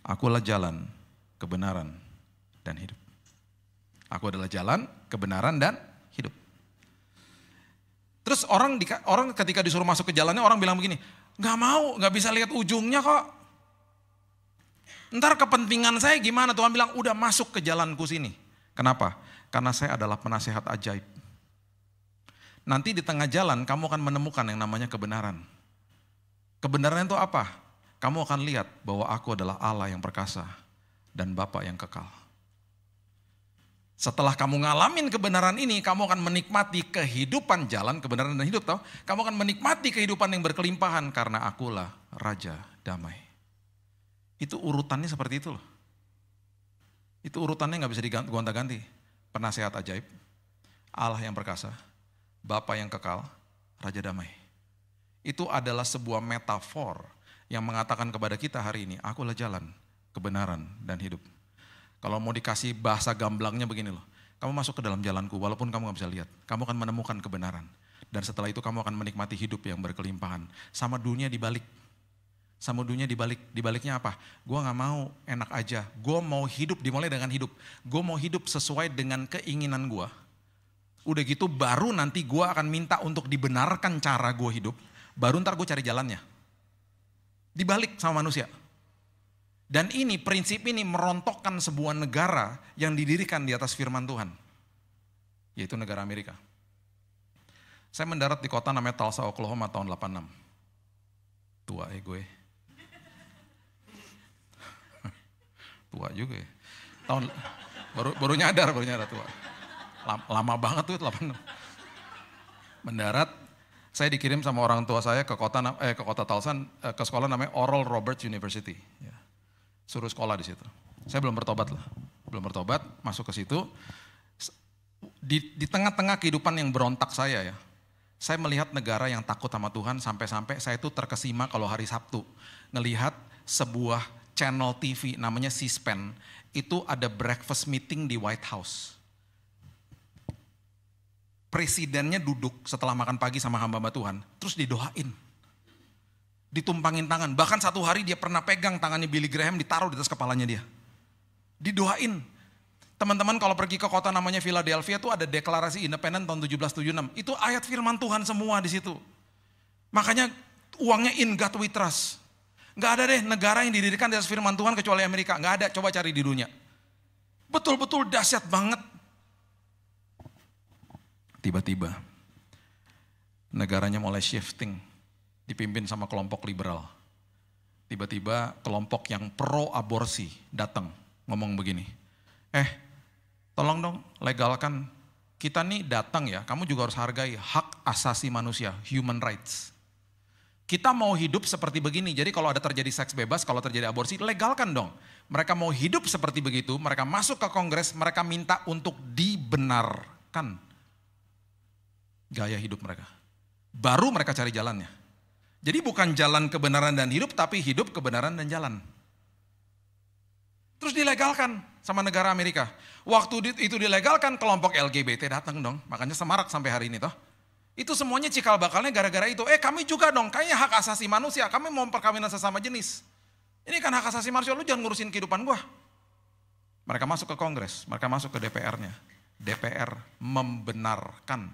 Aku adalah jalan, kebenaran, dan hidup. Aku adalah jalan, kebenaran, dan hidup. Terus orang orang ketika disuruh masuk ke jalannya orang bilang begini, nggak mau, nggak bisa lihat ujungnya kok. Ntar kepentingan saya gimana? Tuhan bilang, udah masuk ke jalanku sini. Kenapa? Karena saya adalah penasehat ajaib. Nanti di tengah jalan kamu akan menemukan yang namanya kebenaran. Kebenaran itu apa? kamu akan lihat bahwa aku adalah Allah yang perkasa dan Bapa yang kekal. Setelah kamu ngalamin kebenaran ini, kamu akan menikmati kehidupan jalan kebenaran dan hidup Tau? Kamu akan menikmati kehidupan yang berkelimpahan karena akulah raja damai. Itu urutannya seperti itu loh. Itu urutannya nggak bisa digonta-ganti. Penasehat ajaib, Allah yang perkasa, Bapa yang kekal, Raja Damai. Itu adalah sebuah metafor yang mengatakan kepada kita hari ini, aku akulah jalan, kebenaran, dan hidup. Kalau mau dikasih bahasa gamblangnya begini loh, kamu masuk ke dalam jalanku walaupun kamu gak bisa lihat, kamu akan menemukan kebenaran. Dan setelah itu kamu akan menikmati hidup yang berkelimpahan. Sama dunia dibalik. Sama dunia dibalik. Dibaliknya apa? Gue gak mau enak aja. Gue mau hidup dimulai dengan hidup. Gue mau hidup sesuai dengan keinginan gue. Udah gitu baru nanti gue akan minta untuk dibenarkan cara gue hidup. Baru ntar gue cari jalannya dibalik sama manusia. Dan ini prinsip ini merontokkan sebuah negara yang didirikan di atas firman Tuhan. Yaitu negara Amerika. Saya mendarat di kota namanya Tulsa, Oklahoma tahun 86. Tua ya gue. [laughs] Tua juga ya. Tahun baru baru nyadar, baru nyadar tua. Lama, lama banget tuh 86. Mendarat saya dikirim sama orang tua saya ke kota eh, ke kota Talsan eh, ke sekolah namanya Oral Roberts University. Ya. Suruh sekolah di situ. Saya belum bertobat lah, belum bertobat masuk ke situ. Di, di tengah-tengah kehidupan yang berontak saya ya, saya melihat negara yang takut sama Tuhan sampai-sampai saya itu terkesima kalau hari Sabtu ngelihat sebuah channel TV namanya C-SPAN itu ada breakfast meeting di White House presidennya duduk setelah makan pagi sama hamba-hamba Tuhan, terus didoain. Ditumpangin tangan, bahkan satu hari dia pernah pegang tangannya Billy Graham ditaruh di atas kepalanya dia. Didoain. Teman-teman kalau pergi ke kota namanya Philadelphia itu ada deklarasi independen tahun 1776. Itu ayat firman Tuhan semua di situ. Makanya uangnya in God we trust. Nggak ada deh negara yang didirikan di atas firman Tuhan kecuali Amerika. Gak ada, coba cari di dunia. Betul-betul dahsyat banget tiba-tiba negaranya mulai shifting, dipimpin sama kelompok liberal. Tiba-tiba kelompok yang pro aborsi datang ngomong begini, eh tolong dong legalkan kita nih datang ya, kamu juga harus hargai hak asasi manusia, human rights. Kita mau hidup seperti begini, jadi kalau ada terjadi seks bebas, kalau terjadi aborsi, legalkan dong. Mereka mau hidup seperti begitu, mereka masuk ke kongres, mereka minta untuk dibenarkan gaya hidup mereka. Baru mereka cari jalannya. Jadi bukan jalan kebenaran dan hidup, tapi hidup kebenaran dan jalan. Terus dilegalkan sama negara Amerika. Waktu itu dilegalkan kelompok LGBT datang dong. Makanya semarak sampai hari ini toh. Itu semuanya cikal bakalnya gara-gara itu. Eh kami juga dong, kayaknya hak asasi manusia. Kami mau perkawinan sesama jenis. Ini kan hak asasi manusia, lu jangan ngurusin kehidupan gua. Mereka masuk ke Kongres, mereka masuk ke DPR-nya. DPR membenarkan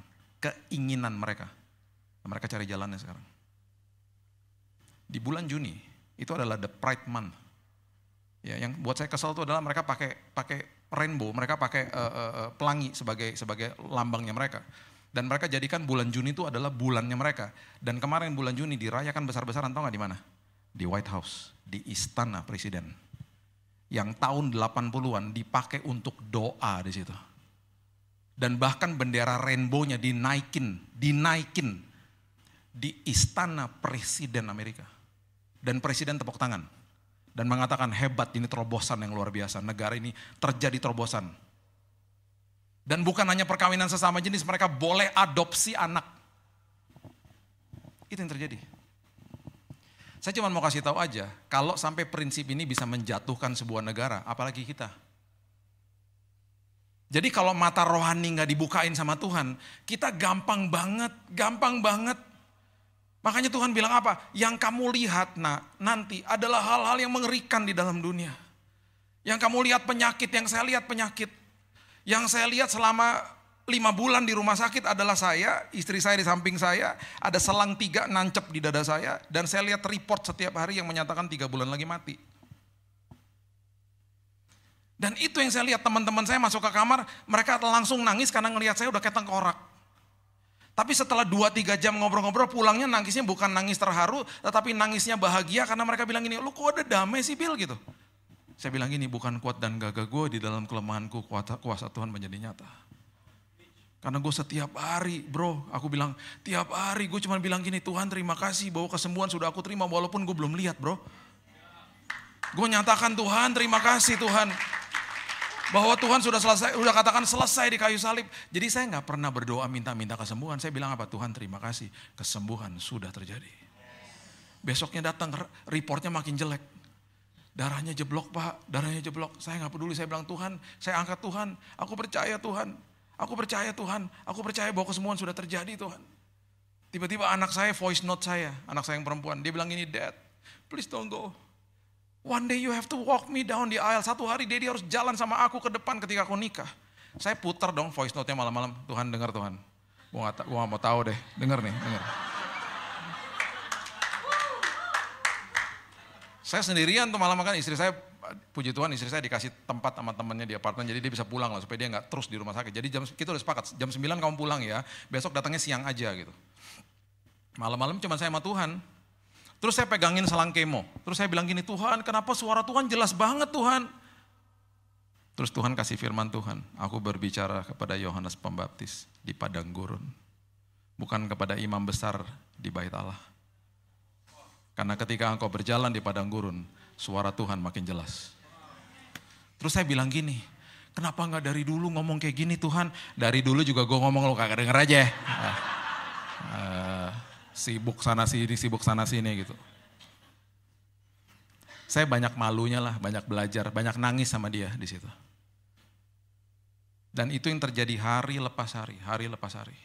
keinginan mereka. Nah, mereka cari jalannya sekarang. Di bulan Juni, itu adalah the Pride Month. Ya, yang buat saya kesel itu adalah mereka pakai pakai rainbow, mereka pakai uh, uh, pelangi sebagai sebagai lambangnya mereka. Dan mereka jadikan bulan Juni itu adalah bulannya mereka. Dan kemarin bulan Juni dirayakan besar-besaran, tau nggak di mana? Di White House, di Istana Presiden. Yang tahun 80-an dipakai untuk doa di situ dan bahkan bendera rainbow-nya dinaikin, dinaikin di istana presiden Amerika. Dan presiden tepuk tangan. Dan mengatakan hebat ini terobosan yang luar biasa. Negara ini terjadi terobosan. Dan bukan hanya perkawinan sesama jenis, mereka boleh adopsi anak. Itu yang terjadi. Saya cuma mau kasih tahu aja, kalau sampai prinsip ini bisa menjatuhkan sebuah negara, apalagi kita. Jadi kalau mata rohani nggak dibukain sama Tuhan, kita gampang banget, gampang banget. Makanya Tuhan bilang apa? Yang kamu lihat nah, nanti adalah hal-hal yang mengerikan di dalam dunia. Yang kamu lihat penyakit, yang saya lihat penyakit. Yang saya lihat selama lima bulan di rumah sakit adalah saya, istri saya di samping saya, ada selang tiga nancep di dada saya, dan saya lihat report setiap hari yang menyatakan tiga bulan lagi mati. Dan itu yang saya lihat teman-teman saya masuk ke kamar, mereka langsung nangis karena ngelihat saya udah kayak tengkorak. Tapi setelah 2-3 jam ngobrol-ngobrol pulangnya nangisnya bukan nangis terharu, tetapi nangisnya bahagia karena mereka bilang gini, lu kok ada damai sih Bill gitu. Saya bilang gini, bukan kuat dan gagah gue, di dalam kelemahanku kuasa, kuasa Tuhan menjadi nyata. Karena gue setiap hari bro, aku bilang tiap hari gue cuma bilang gini, Tuhan terima kasih bahwa kesembuhan sudah aku terima walaupun gue belum lihat bro. Gue nyatakan Tuhan terima kasih Tuhan. Bahwa Tuhan sudah selesai, sudah katakan selesai di kayu salib. Jadi saya nggak pernah berdoa minta-minta kesembuhan. Saya bilang apa? Tuhan terima kasih, kesembuhan sudah terjadi. Besoknya datang, reportnya makin jelek. Darahnya jeblok pak, darahnya jeblok. Saya nggak peduli, saya bilang Tuhan, saya angkat Tuhan. Aku percaya Tuhan, aku percaya Tuhan. Aku percaya bahwa kesembuhan sudah terjadi Tuhan. Tiba-tiba anak saya voice note saya, anak saya yang perempuan. Dia bilang ini, Dad, please don't go. One day you have to walk me down the aisle. Satu hari Daddy harus jalan sama aku ke depan ketika aku nikah. Saya putar dong voice note-nya malam-malam. Tuhan dengar Tuhan. Gue gak, gua gak mau tahu deh. Dengar nih, dengar. saya sendirian tuh malam kan istri saya puji Tuhan istri saya dikasih tempat sama temennya di apartemen jadi dia bisa pulang lah supaya dia nggak terus di rumah sakit. Jadi jam kita udah sepakat jam 9 kamu pulang ya. Besok datangnya siang aja gitu. Malam-malam cuma saya sama Tuhan. Terus saya pegangin selang kemo. Terus saya bilang gini, Tuhan kenapa suara Tuhan jelas banget Tuhan? Terus Tuhan kasih firman Tuhan, aku berbicara kepada Yohanes Pembaptis di padang gurun. Bukan kepada imam besar di bait Allah. Karena ketika engkau berjalan di padang gurun, suara Tuhan makin jelas. Terus saya bilang gini, kenapa nggak dari dulu ngomong kayak gini Tuhan? Dari dulu juga gue ngomong lo kagak denger aja. Ya. Ah. Ah sibuk sana sini, sibuk sana sini gitu. Saya banyak malunya lah, banyak belajar, banyak nangis sama dia di situ. Dan itu yang terjadi hari lepas hari, hari lepas hari.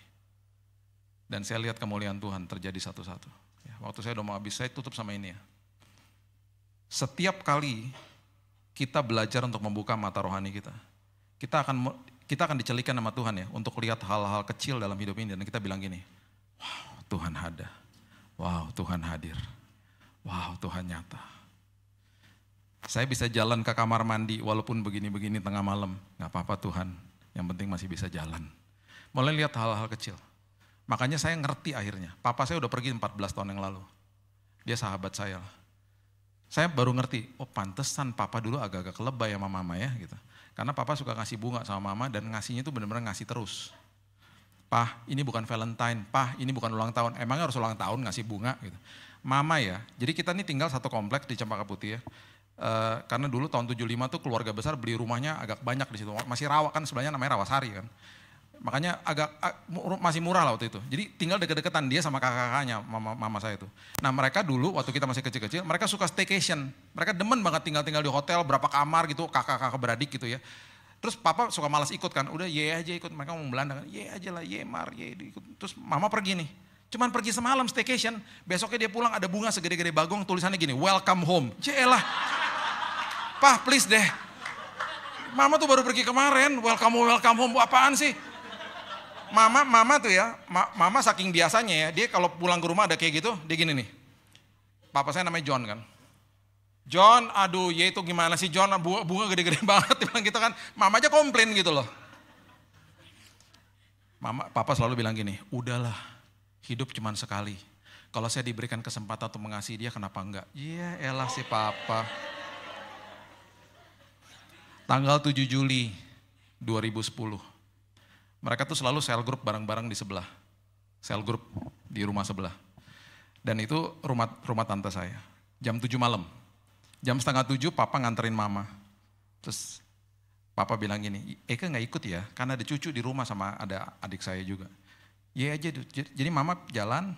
Dan saya lihat kemuliaan Tuhan terjadi satu-satu. Ya, waktu saya udah mau habis, saya tutup sama ini ya. Setiap kali kita belajar untuk membuka mata rohani kita, kita akan kita akan dicelikan sama Tuhan ya untuk lihat hal-hal kecil dalam hidup ini dan kita bilang gini, wow, Tuhan ada. Wow, Tuhan hadir. Wow, Tuhan nyata. Saya bisa jalan ke kamar mandi walaupun begini-begini tengah malam. Gak apa-apa Tuhan, yang penting masih bisa jalan. Mulai lihat hal-hal kecil. Makanya saya ngerti akhirnya. Papa saya udah pergi 14 tahun yang lalu. Dia sahabat saya. Saya baru ngerti, oh pantesan papa dulu agak-agak kelebay sama mama ya gitu. Karena papa suka ngasih bunga sama mama dan ngasihnya itu benar-benar ngasih terus. Pah, ini bukan Valentine. Pah, ini bukan ulang tahun. Emangnya harus ulang tahun ngasih bunga gitu. Mama ya. Jadi kita ini tinggal satu kompleks di Cempaka Putih ya. E, karena dulu tahun 75 tuh keluarga besar beli rumahnya agak banyak di situ. Masih rawa kan sebenarnya namanya Rawasari kan. Makanya agak masih murah lah waktu itu. Jadi tinggal deket-deketan dia sama kakak-kakaknya mama, mama saya itu. Nah mereka dulu waktu kita masih kecil-kecil mereka suka staycation. Mereka demen banget tinggal-tinggal di hotel berapa kamar gitu kakak-kakak beradik gitu ya Terus papa suka malas ikut kan, udah ye aja ikut, mereka mau Belanda kan, ye aja lah, ye mar, ye ikut. Terus mama pergi nih, cuman pergi semalam staycation, besoknya dia pulang ada bunga segede-gede bagong, tulisannya gini, welcome home. Jelah, eh pah please deh, mama tuh baru pergi kemarin, welcome home, welcome home, apaan sih? Mama, mama tuh ya, ma mama saking biasanya ya, dia kalau pulang ke rumah ada kayak gitu, dia gini nih, papa saya namanya John kan, John, aduh ya itu gimana sih John, bunga gede-gede [laughs] banget. bilang gitu kan, mama aja komplain gitu loh. Mama, papa selalu bilang gini, udahlah hidup cuma sekali. Kalau saya diberikan kesempatan untuk mengasihi dia, kenapa enggak? Iya elah si papa. Tanggal 7 Juli 2010, mereka tuh selalu sel grup bareng-bareng di sebelah. Sel grup di rumah sebelah. Dan itu rumah rumah tante saya. Jam 7 malam, Jam setengah tujuh papa nganterin mama. Terus papa bilang gini, Eka gak ikut ya, karena ada cucu di rumah sama ada adik saya juga. Iya aja, jadi mama jalan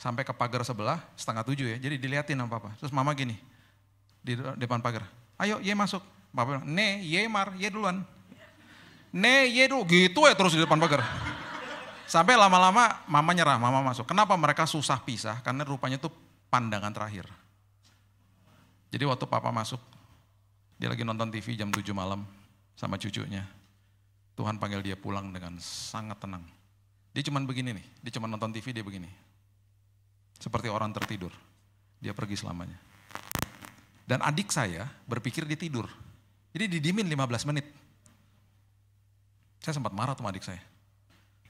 sampai ke pagar sebelah setengah tujuh ya, jadi diliatin sama papa. Terus mama gini, di depan pagar, ayo ye masuk. Papa bilang, ne ye mar, ye duluan. Ne ye dulu, gitu ya terus di depan pagar. Sampai lama-lama mama nyerah, mama masuk. Kenapa mereka susah pisah? Karena rupanya itu pandangan terakhir. Jadi waktu papa masuk, dia lagi nonton TV jam 7 malam sama cucunya. Tuhan panggil dia pulang dengan sangat tenang. Dia cuman begini nih, dia cuman nonton TV dia begini. Seperti orang tertidur. Dia pergi selamanya. Dan adik saya berpikir dia tidur. Jadi didimin 15 menit. Saya sempat marah sama adik saya.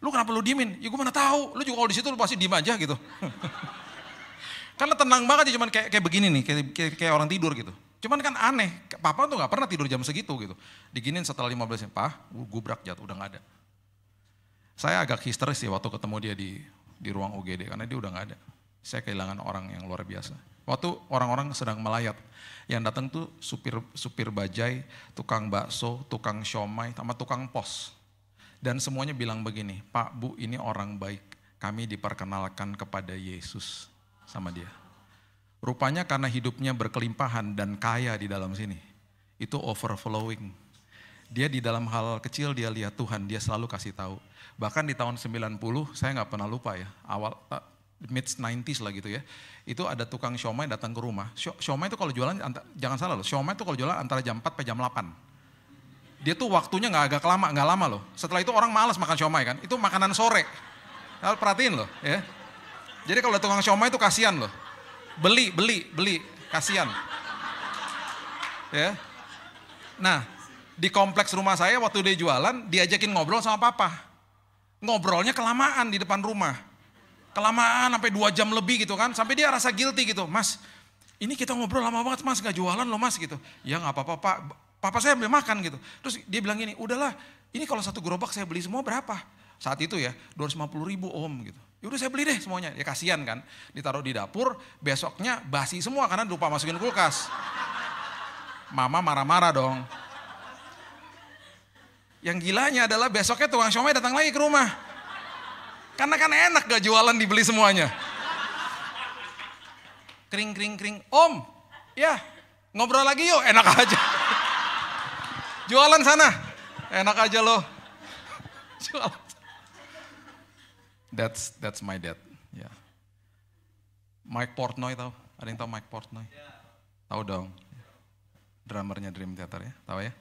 Lu kenapa lu dimin? Ya gue mana tahu. Lu juga kalau di situ lu pasti diem aja gitu. [laughs] Karena tenang banget ya cuman kayak kayak begini nih, kayak, kayak, kayak orang tidur gitu. Cuman kan aneh, papa tuh gak pernah tidur jam segitu gitu. Diginin setelah 15 belas, pah, gubrak jatuh, udah gak ada. Saya agak histeris sih waktu ketemu dia di di ruang UGD, karena dia udah gak ada. Saya kehilangan orang yang luar biasa. Waktu orang-orang sedang melayat, yang datang tuh supir supir bajai, tukang bakso, tukang siomay, sama tukang pos. Dan semuanya bilang begini, Pak Bu ini orang baik, kami diperkenalkan kepada Yesus sama dia. Rupanya karena hidupnya berkelimpahan dan kaya di dalam sini, itu overflowing. Dia di dalam hal kecil dia lihat Tuhan, dia selalu kasih tahu. Bahkan di tahun 90 saya nggak pernah lupa ya, awal eh, mid 90s lah gitu ya. Itu ada tukang siomay datang ke rumah. Siomay itu kalau jualan jangan salah loh. Siomay itu kalau jualan antara jam 4 sampai jam 8. Dia tuh waktunya nggak agak lama, nggak lama loh. Setelah itu orang malas makan siomay kan. Itu makanan sore. Nah, perhatiin loh ya. Jadi kalau tukang siomay itu kasihan loh. Beli, beli, beli, kasihan. Ya. Nah, di kompleks rumah saya waktu dia jualan, diajakin ngobrol sama papa. Ngobrolnya kelamaan di depan rumah. Kelamaan sampai dua jam lebih gitu kan. Sampai dia rasa guilty gitu. Mas, ini kita ngobrol lama banget mas, gak jualan loh mas gitu. Ya gak apa-apa pak, papa saya beli makan gitu. Terus dia bilang gini, udahlah ini kalau satu gerobak saya beli semua berapa? Saat itu ya, 250 ribu om gitu. Yaudah saya beli deh semuanya. Ya kasihan kan, ditaruh di dapur, besoknya basi semua karena lupa masukin kulkas. Mama marah-marah dong. Yang gilanya adalah besoknya tukang siomay datang lagi ke rumah. Karena kan enak gak jualan dibeli semuanya. Kring, kring, kring. Om, ya ngobrol lagi yuk, enak aja. jualan sana, enak aja loh. jualan. That's that's my dad. Ya. Yeah. Mike Portnoy tahu? Ada yang tahu Mike Portnoy? Yeah. Tahu dong. Drummernya Dream Theater ya, tahu ya?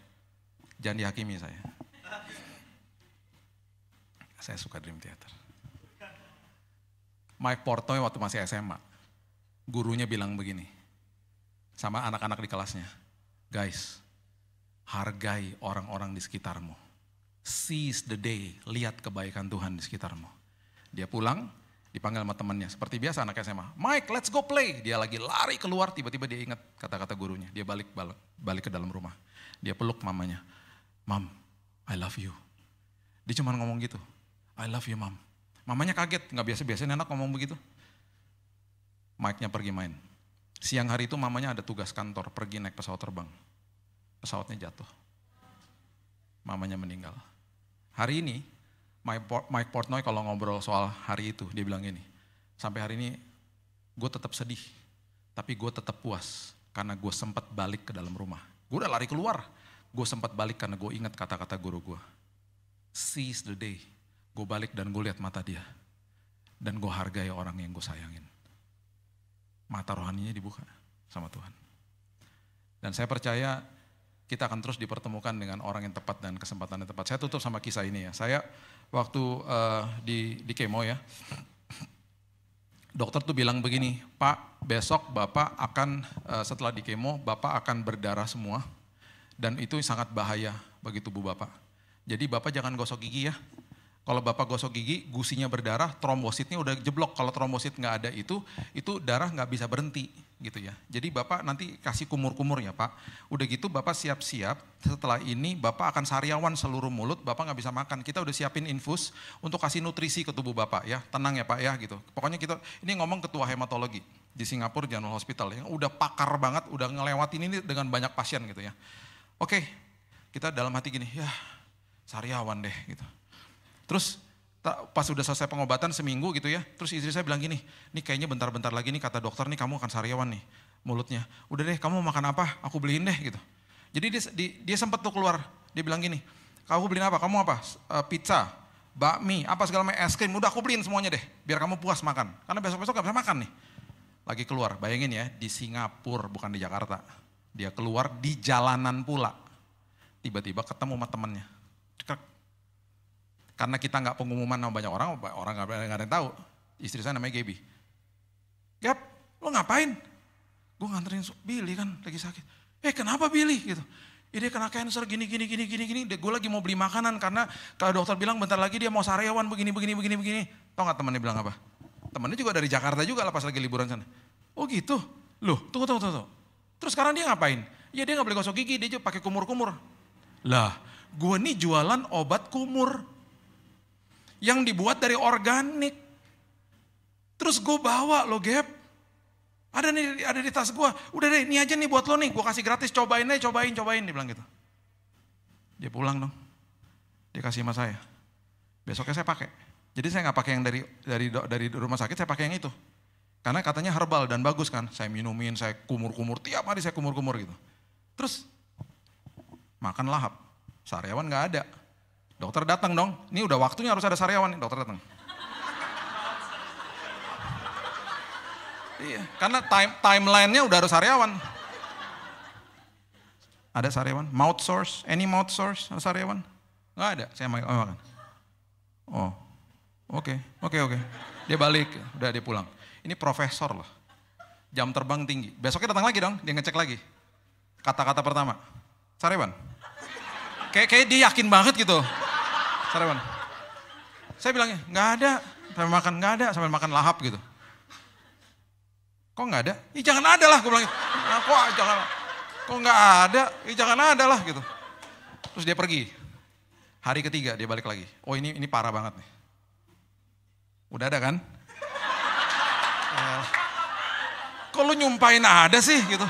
Jangan dihakimi saya. [laughs] saya suka Dream Theater. Mike Portnoy waktu masih SMA, gurunya bilang begini, sama anak-anak di kelasnya, guys, hargai orang-orang di sekitarmu. Seize the day, lihat kebaikan Tuhan di sekitarmu. Dia pulang, dipanggil sama temannya. Seperti biasa anak SMA, Mike let's go play. Dia lagi lari keluar, tiba-tiba dia ingat kata-kata gurunya. Dia balik, balik, balik ke dalam rumah. Dia peluk mamanya. mom I love you. Dia cuma ngomong gitu. I love you, mom Mamanya kaget, nggak biasa-biasanya anak ngomong begitu. Mike-nya pergi main. Siang hari itu mamanya ada tugas kantor, pergi naik pesawat terbang. Pesawatnya jatuh. Mamanya meninggal. Hari ini Mike Portnoy kalau ngobrol soal hari itu, dia bilang gini, sampai hari ini gue tetap sedih, tapi gue tetap puas karena gue sempat balik ke dalam rumah. Gue udah lari keluar, gue sempat balik karena gue ingat kata-kata guru gue. Seize the day, gue balik dan gue lihat mata dia. Dan gue hargai orang yang gue sayangin. Mata rohaninya dibuka sama Tuhan. Dan saya percaya kita akan terus dipertemukan dengan orang yang tepat dan kesempatan yang tepat. Saya tutup sama kisah ini ya. Saya waktu uh, di di kemo ya, dokter tuh bilang begini, Pak besok bapak akan uh, setelah di kemo bapak akan berdarah semua dan itu sangat bahaya bagi tubuh bapak. Jadi bapak jangan gosok gigi ya. Kalau Bapak gosok gigi, gusinya berdarah, trombositnya udah jeblok. Kalau trombosit nggak ada itu, itu darah nggak bisa berhenti gitu ya. Jadi Bapak nanti kasih kumur kumur ya Pak. Udah gitu Bapak siap-siap, setelah ini Bapak akan sariawan seluruh mulut, Bapak nggak bisa makan. Kita udah siapin infus untuk kasih nutrisi ke tubuh Bapak ya. Tenang ya Pak ya gitu. Pokoknya kita, ini ngomong ketua hematologi di Singapura General Hospital yang Udah pakar banget, udah ngelewatin ini dengan banyak pasien gitu ya. Oke, kita dalam hati gini, ya sariawan deh gitu Terus pas udah selesai pengobatan seminggu gitu ya, terus istri saya bilang gini, ini kayaknya bentar-bentar lagi nih kata dokter nih kamu akan sariawan nih mulutnya. Udah deh kamu makan apa, aku beliin deh gitu. Jadi dia, dia, dia sempat tuh keluar, dia bilang gini, kamu beliin apa, kamu apa, eh, pizza, bakmi, apa segala macam es krim, udah aku beliin semuanya deh, biar kamu puas makan. Karena besok-besok gak bisa makan nih. Lagi keluar, bayangin ya di Singapura bukan di Jakarta. Dia keluar di jalanan pula. Tiba-tiba ketemu sama temennya karena kita nggak pengumuman sama banyak orang, orang nggak ada yang tahu. Istri saya namanya Gaby. Gap, lo ngapain? Gue nganterin Billy kan lagi sakit. Eh kenapa Billy gitu? Ini kena cancer gini gini gini gini gini. Gue lagi mau beli makanan karena kalau dokter bilang bentar lagi dia mau sariawan begini begini begini begini. Tau nggak temannya bilang apa? Temannya juga dari Jakarta juga lah pas lagi liburan sana. Oh gitu? Loh, tunggu tunggu tunggu. Terus sekarang dia ngapain? Ya dia nggak boleh gosok gigi, dia juga pakai kumur-kumur. Lah, gue nih jualan obat kumur yang dibuat dari organik. Terus gue bawa lo Gap. Ada nih ada di tas gue. Udah deh ini aja nih buat lo nih. Gue kasih gratis cobain deh cobain cobain. Dia bilang gitu. Dia pulang dong. Dia kasih sama saya. Besoknya saya pakai. Jadi saya nggak pakai yang dari dari dari rumah sakit, saya pakai yang itu. Karena katanya herbal dan bagus kan. Saya minumin, saya kumur-kumur, tiap hari saya kumur-kumur gitu. Terus makan lahap. Sariawan nggak ada. Dokter datang dong, ini udah waktunya harus ada sariawan dokter datang. iya, karena time timelinenya udah harus sariawan. Ada sariawan? Mouth source? Any mouth source sariawan? Gak ada, saya mau oh, makan. Oh, oke, okay, oke, okay, oke. Okay. Dia balik, udah dia pulang. Ini profesor loh, jam terbang tinggi. Besoknya datang lagi dong, dia ngecek lagi. Kata-kata pertama, sariawan. Kay kayak dia yakin banget gitu sarapan. Saya bilangnya, nggak ada. sampai makan, nggak ada. sampai makan lahap gitu. Kok nggak ada? Ih jangan ada lah, gue bilang. Gitu. Nah, kok jangan, kok nggak ada? Ih jangan ada lah gitu. Terus dia pergi. Hari ketiga dia balik lagi. Oh ini ini parah banget nih. Udah ada kan? Kok lu nyumpain ada sih gitu.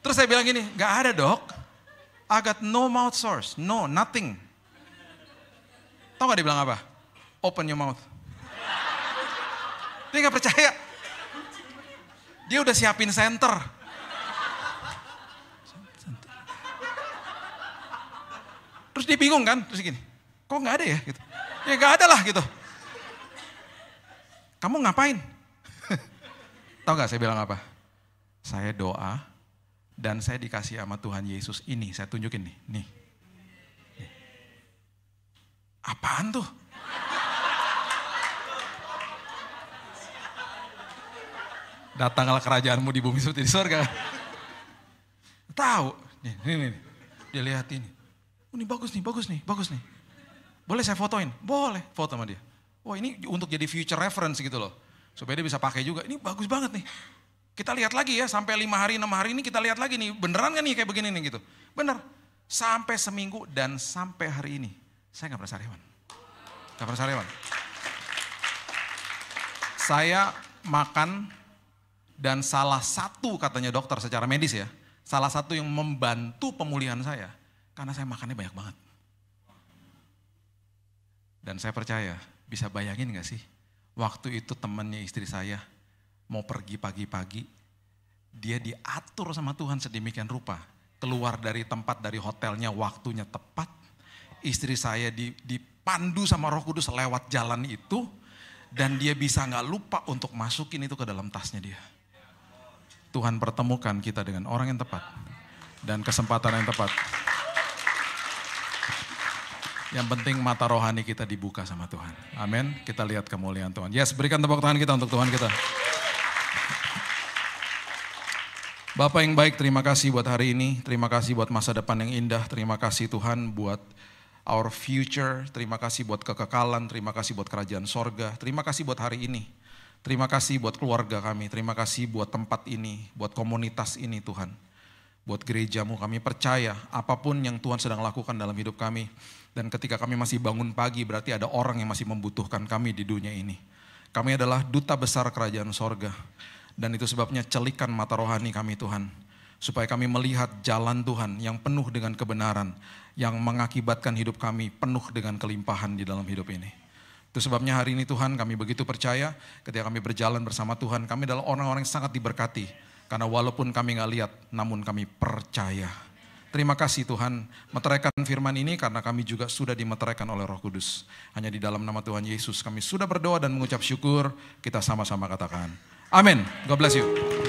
Terus saya bilang gini, nggak ada dok. I got no mouth source, no nothing. Tahu gak dia bilang apa? Open your mouth. Dia gak percaya. Dia udah siapin center. Terus dia bingung kan? Terus gini, kok gak ada ya? Gitu. Ya gak ada lah gitu. Kamu ngapain? [laughs] Tahu gak saya bilang apa? Saya doa dan saya dikasih sama Tuhan Yesus ini. Saya tunjukin nih. Nih, Apaan tuh? Datanglah kerajaanmu di bumi seperti di surga. Tahu. Nih, nih, nih. Dia lihat ini. Oh, ini bagus nih, bagus nih, bagus nih. Boleh saya fotoin? Boleh. Foto sama dia. Wah ini untuk jadi future reference gitu loh. Supaya dia bisa pakai juga. Ini bagus banget nih. Kita lihat lagi ya, sampai lima hari, enam hari ini kita lihat lagi nih. Beneran gak nih kayak begini nih gitu. Bener. Sampai seminggu dan sampai hari ini. Saya nggak merasa rewan. Nggak merasa rewan. Saya makan dan salah satu katanya dokter secara medis ya, salah satu yang membantu pemulihan saya karena saya makannya banyak banget. Dan saya percaya, bisa bayangin gak sih, waktu itu temannya istri saya mau pergi pagi-pagi, dia diatur sama Tuhan sedemikian rupa, keluar dari tempat dari hotelnya waktunya tepat, istri saya dipandu sama roh kudus lewat jalan itu. Dan dia bisa nggak lupa untuk masukin itu ke dalam tasnya dia. Tuhan pertemukan kita dengan orang yang tepat. Dan kesempatan yang tepat. Yang penting mata rohani kita dibuka sama Tuhan. Amin. Kita lihat kemuliaan Tuhan. Yes, berikan tepuk tangan kita untuk Tuhan kita. Bapak yang baik, terima kasih buat hari ini. Terima kasih buat masa depan yang indah. Terima kasih Tuhan buat our future. Terima kasih buat kekekalan, terima kasih buat kerajaan sorga, terima kasih buat hari ini. Terima kasih buat keluarga kami, terima kasih buat tempat ini, buat komunitas ini Tuhan. Buat gerejamu kami percaya apapun yang Tuhan sedang lakukan dalam hidup kami. Dan ketika kami masih bangun pagi berarti ada orang yang masih membutuhkan kami di dunia ini. Kami adalah duta besar kerajaan sorga. Dan itu sebabnya celikan mata rohani kami Tuhan. Supaya kami melihat jalan Tuhan yang penuh dengan kebenaran yang mengakibatkan hidup kami penuh dengan kelimpahan di dalam hidup ini. Itu sebabnya hari ini Tuhan kami begitu percaya ketika kami berjalan bersama Tuhan, kami adalah orang-orang yang sangat diberkati. Karena walaupun kami nggak lihat, namun kami percaya. Terima kasih Tuhan meteraikan firman ini karena kami juga sudah dimeteraikan oleh roh kudus. Hanya di dalam nama Tuhan Yesus kami sudah berdoa dan mengucap syukur. Kita sama-sama katakan. Amin. God bless you.